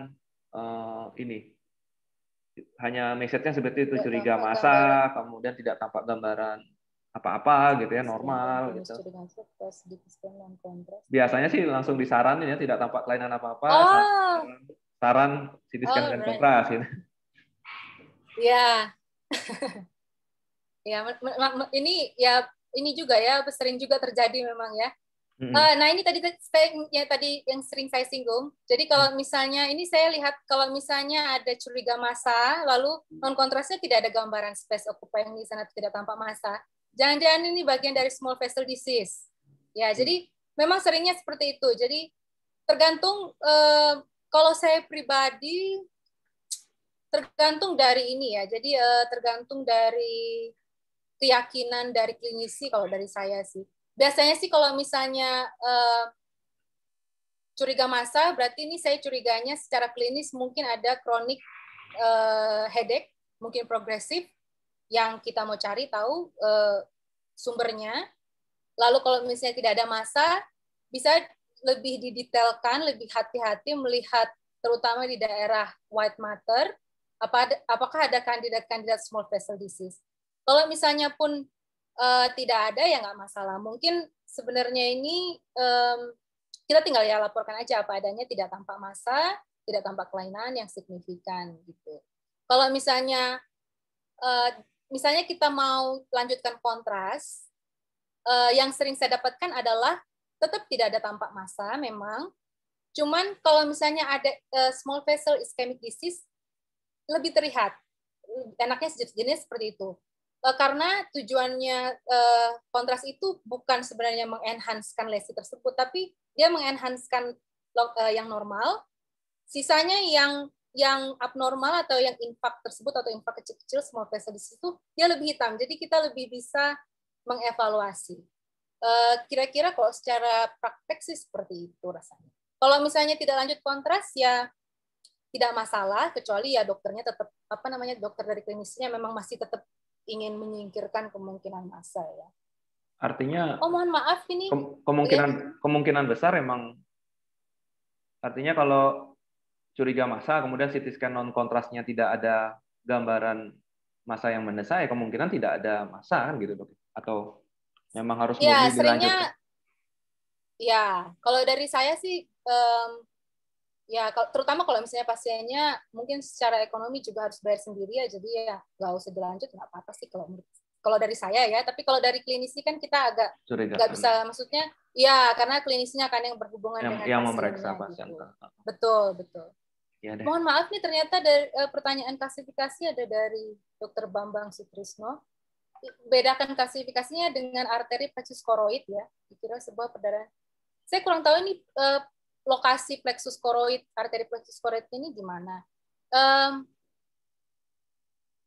uh, ini hanya message-nya seperti itu curiga masa, kemudian tidak tampak gambaran apa-apa iya, gitu ya normal gitu. Biasanya sih langsung disaranin ya tidak tampak kelainan apa-apa. Oh. Saran, CT scan oh, dan right. gitu. Ya. ya, ini ya ini juga ya sering juga terjadi memang ya. Uh, nah ini tadi ya tadi yang sering saya singgung. Jadi kalau mm. misalnya ini saya lihat kalau misalnya ada curiga masa, lalu non kontrasnya tidak ada gambaran space yang di sana tidak tampak masa. Jangan-jangan ini bagian dari small vessel disease. Ya mm. jadi memang seringnya seperti itu. Jadi tergantung uh, kalau saya pribadi tergantung dari ini ya. Jadi uh, tergantung dari keyakinan dari klinisi kalau dari saya sih biasanya sih kalau misalnya uh, curiga masa berarti ini saya curiganya secara klinis mungkin ada kronik uh, headache mungkin progresif yang kita mau cari tahu uh, sumbernya lalu kalau misalnya tidak ada masa bisa lebih didetailkan lebih hati-hati melihat terutama di daerah white matter apa apakah ada kandidat-kandidat small vessel disease kalau misalnya pun uh, tidak ada ya nggak masalah. Mungkin sebenarnya ini um, kita tinggal ya laporkan aja apa adanya, tidak tampak masa, tidak tampak kelainan yang signifikan gitu. Kalau misalnya uh, misalnya kita mau lanjutkan kontras, uh, yang sering saya dapatkan adalah tetap tidak ada tampak masa memang. Cuman kalau misalnya ada uh, small vessel ischemic disease lebih terlihat. Enaknya jenis seperti itu Eh, karena tujuannya uh, kontras itu bukan sebenarnya mengenhanskan lesi tersebut, tapi dia mengenhanskan uh, yang normal, sisanya yang yang abnormal atau yang infak tersebut atau infak kecil-kecil small vessel di situ dia lebih hitam. Jadi kita lebih bisa mengevaluasi. Kira-kira uh, kalau secara praktek sih seperti itu rasanya. Kalau misalnya tidak lanjut kontras ya tidak masalah kecuali ya dokternya tetap apa namanya dokter dari klinisnya memang masih tetap ingin menyingkirkan kemungkinan masa ya. Artinya Oh, mohon maaf ini ke kemungkinan ya. kemungkinan besar emang artinya kalau curiga masa, kemudian CT scan non kontrasnya tidak ada gambaran masa yang mendesak ya kemungkinan tidak ada masa kan gitu dok atau memang harus ya, seringnya, dilanjut. Ya, kalau dari saya sih um, ya terutama kalau misalnya pasiennya mungkin secara ekonomi juga harus bayar sendiri ya jadi ya nggak usah dilanjut nggak apa-apa sih kalau menurut kalau dari saya ya tapi kalau dari klinisi kan kita agak nggak kan. bisa maksudnya ya karena klinisnya kan yang berhubungan yang, dengan yang memeriksa ya, pasien gitu. Kan. betul betul ya, deh. mohon maaf nih ternyata dari uh, pertanyaan klasifikasi ada dari dokter Bambang Sutrisno bedakan klasifikasinya dengan arteri pacis koroid ya dikira sebuah perdarahan saya kurang tahu ini uh, lokasi plexus koroid, arteri plexus koroid ini gimana. Um,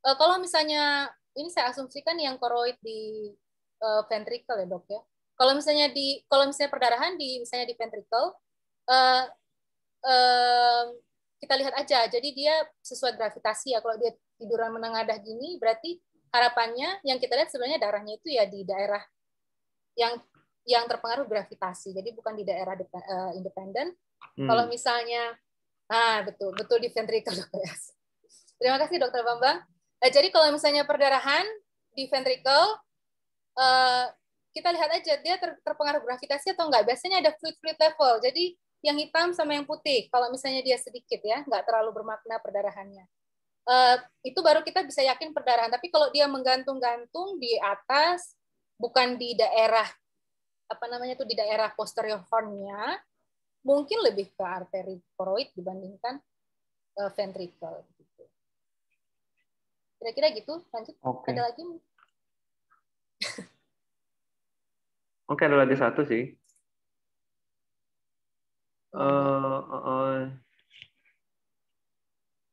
uh, kalau misalnya, ini saya asumsikan yang koroid di uh, ventricle ya dok ya. Kalau misalnya di, kalau misalnya perdarahan di, misalnya di ventricle, uh, uh, kita lihat aja. Jadi dia sesuai gravitasi ya. Kalau dia tiduran menengadah gini, berarti harapannya yang kita lihat sebenarnya darahnya itu ya di daerah yang yang terpengaruh gravitasi. Jadi bukan di daerah uh, independen. Hmm. Kalau misalnya, ah betul, betul di ventricle yes. Ya. Terima kasih dokter Bambang. Nah, jadi kalau misalnya perdarahan di ventricle, uh, kita lihat aja dia ter terpengaruh gravitasi atau enggak. Biasanya ada fluid-fluid level. Jadi yang hitam sama yang putih. Kalau misalnya dia sedikit ya, nggak terlalu bermakna perdarahannya. Uh, itu baru kita bisa yakin perdarahan. Tapi kalau dia menggantung-gantung di atas, bukan di daerah apa namanya tuh di daerah posterior hornnya mungkin lebih ke arteri koroid dibandingkan uh, ventricle gitu. Kira-kira gitu. Lanjut. Okay. Ada lagi? Oke, okay, ada lagi satu sih. Uh, uh,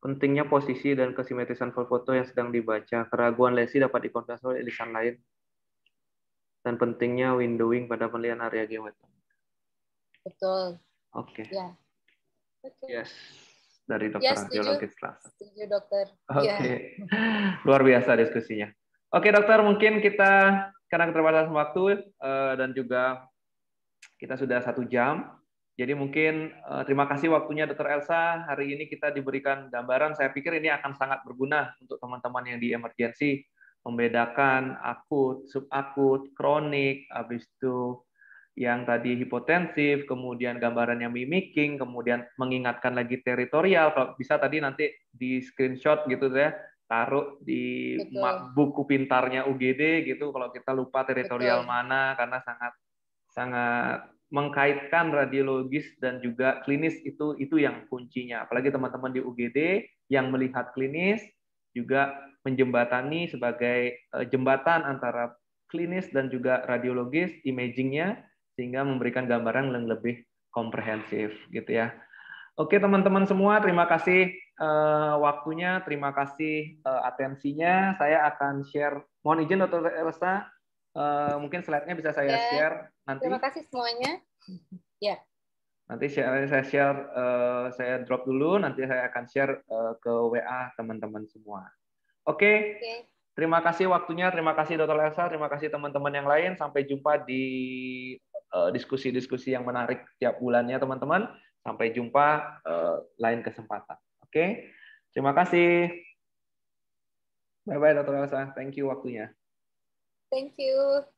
pentingnya posisi dan kesimetrisan foto yang sedang dibaca. Keraguan lesi dapat dikonfirmasi oleh lisan lain dan pentingnya windowing pada penilaian area geometri. Betul. Oke. Okay. Ya. Okay. Yes. Dari dokter ya, radiologi kelas. Setuju dokter. Oke. Okay. Ya. Luar biasa diskusinya. Oke okay, dokter, mungkin kita karena keterbatasan waktu eh, dan juga kita sudah satu jam. Jadi mungkin eh, terima kasih waktunya Dokter Elsa. Hari ini kita diberikan gambaran. Saya pikir ini akan sangat berguna untuk teman-teman yang di emergensi membedakan akut, subakut, kronik, habis itu yang tadi hipotensif, kemudian gambarannya mimicking, kemudian mengingatkan lagi teritorial. Kalau bisa tadi nanti di screenshot gitu ya, taruh di Betul. buku pintarnya UGD gitu. Kalau kita lupa teritorial Betul. mana karena sangat sangat mengkaitkan radiologis dan juga klinis itu itu yang kuncinya. Apalagi teman-teman di UGD yang melihat klinis juga menjembatani sebagai eh, jembatan antara klinis dan juga radiologis imagingnya sehingga memberikan gambaran yang lebih komprehensif gitu ya. Oke teman-teman semua terima kasih uh, waktunya, terima kasih uh, atensinya. Saya akan share. Mohon izin dokter Elsa, uh, mungkin slide-nya bisa saya ya, share nanti. Terima kasih semuanya. Ya. Nanti saya share, uh, saya drop dulu. Nanti saya akan share uh, ke WA teman-teman semua. Oke. Okay? Okay. Terima kasih waktunya, terima kasih Dr. Elsa, terima kasih teman-teman yang lain. Sampai jumpa di eh, diskusi-diskusi yang menarik tiap bulannya, teman-teman. Sampai jumpa uh, lain kesempatan. Oke, okay? terima kasih. Bye-bye, Dr. Elsa. Thank you waktunya. Thank you.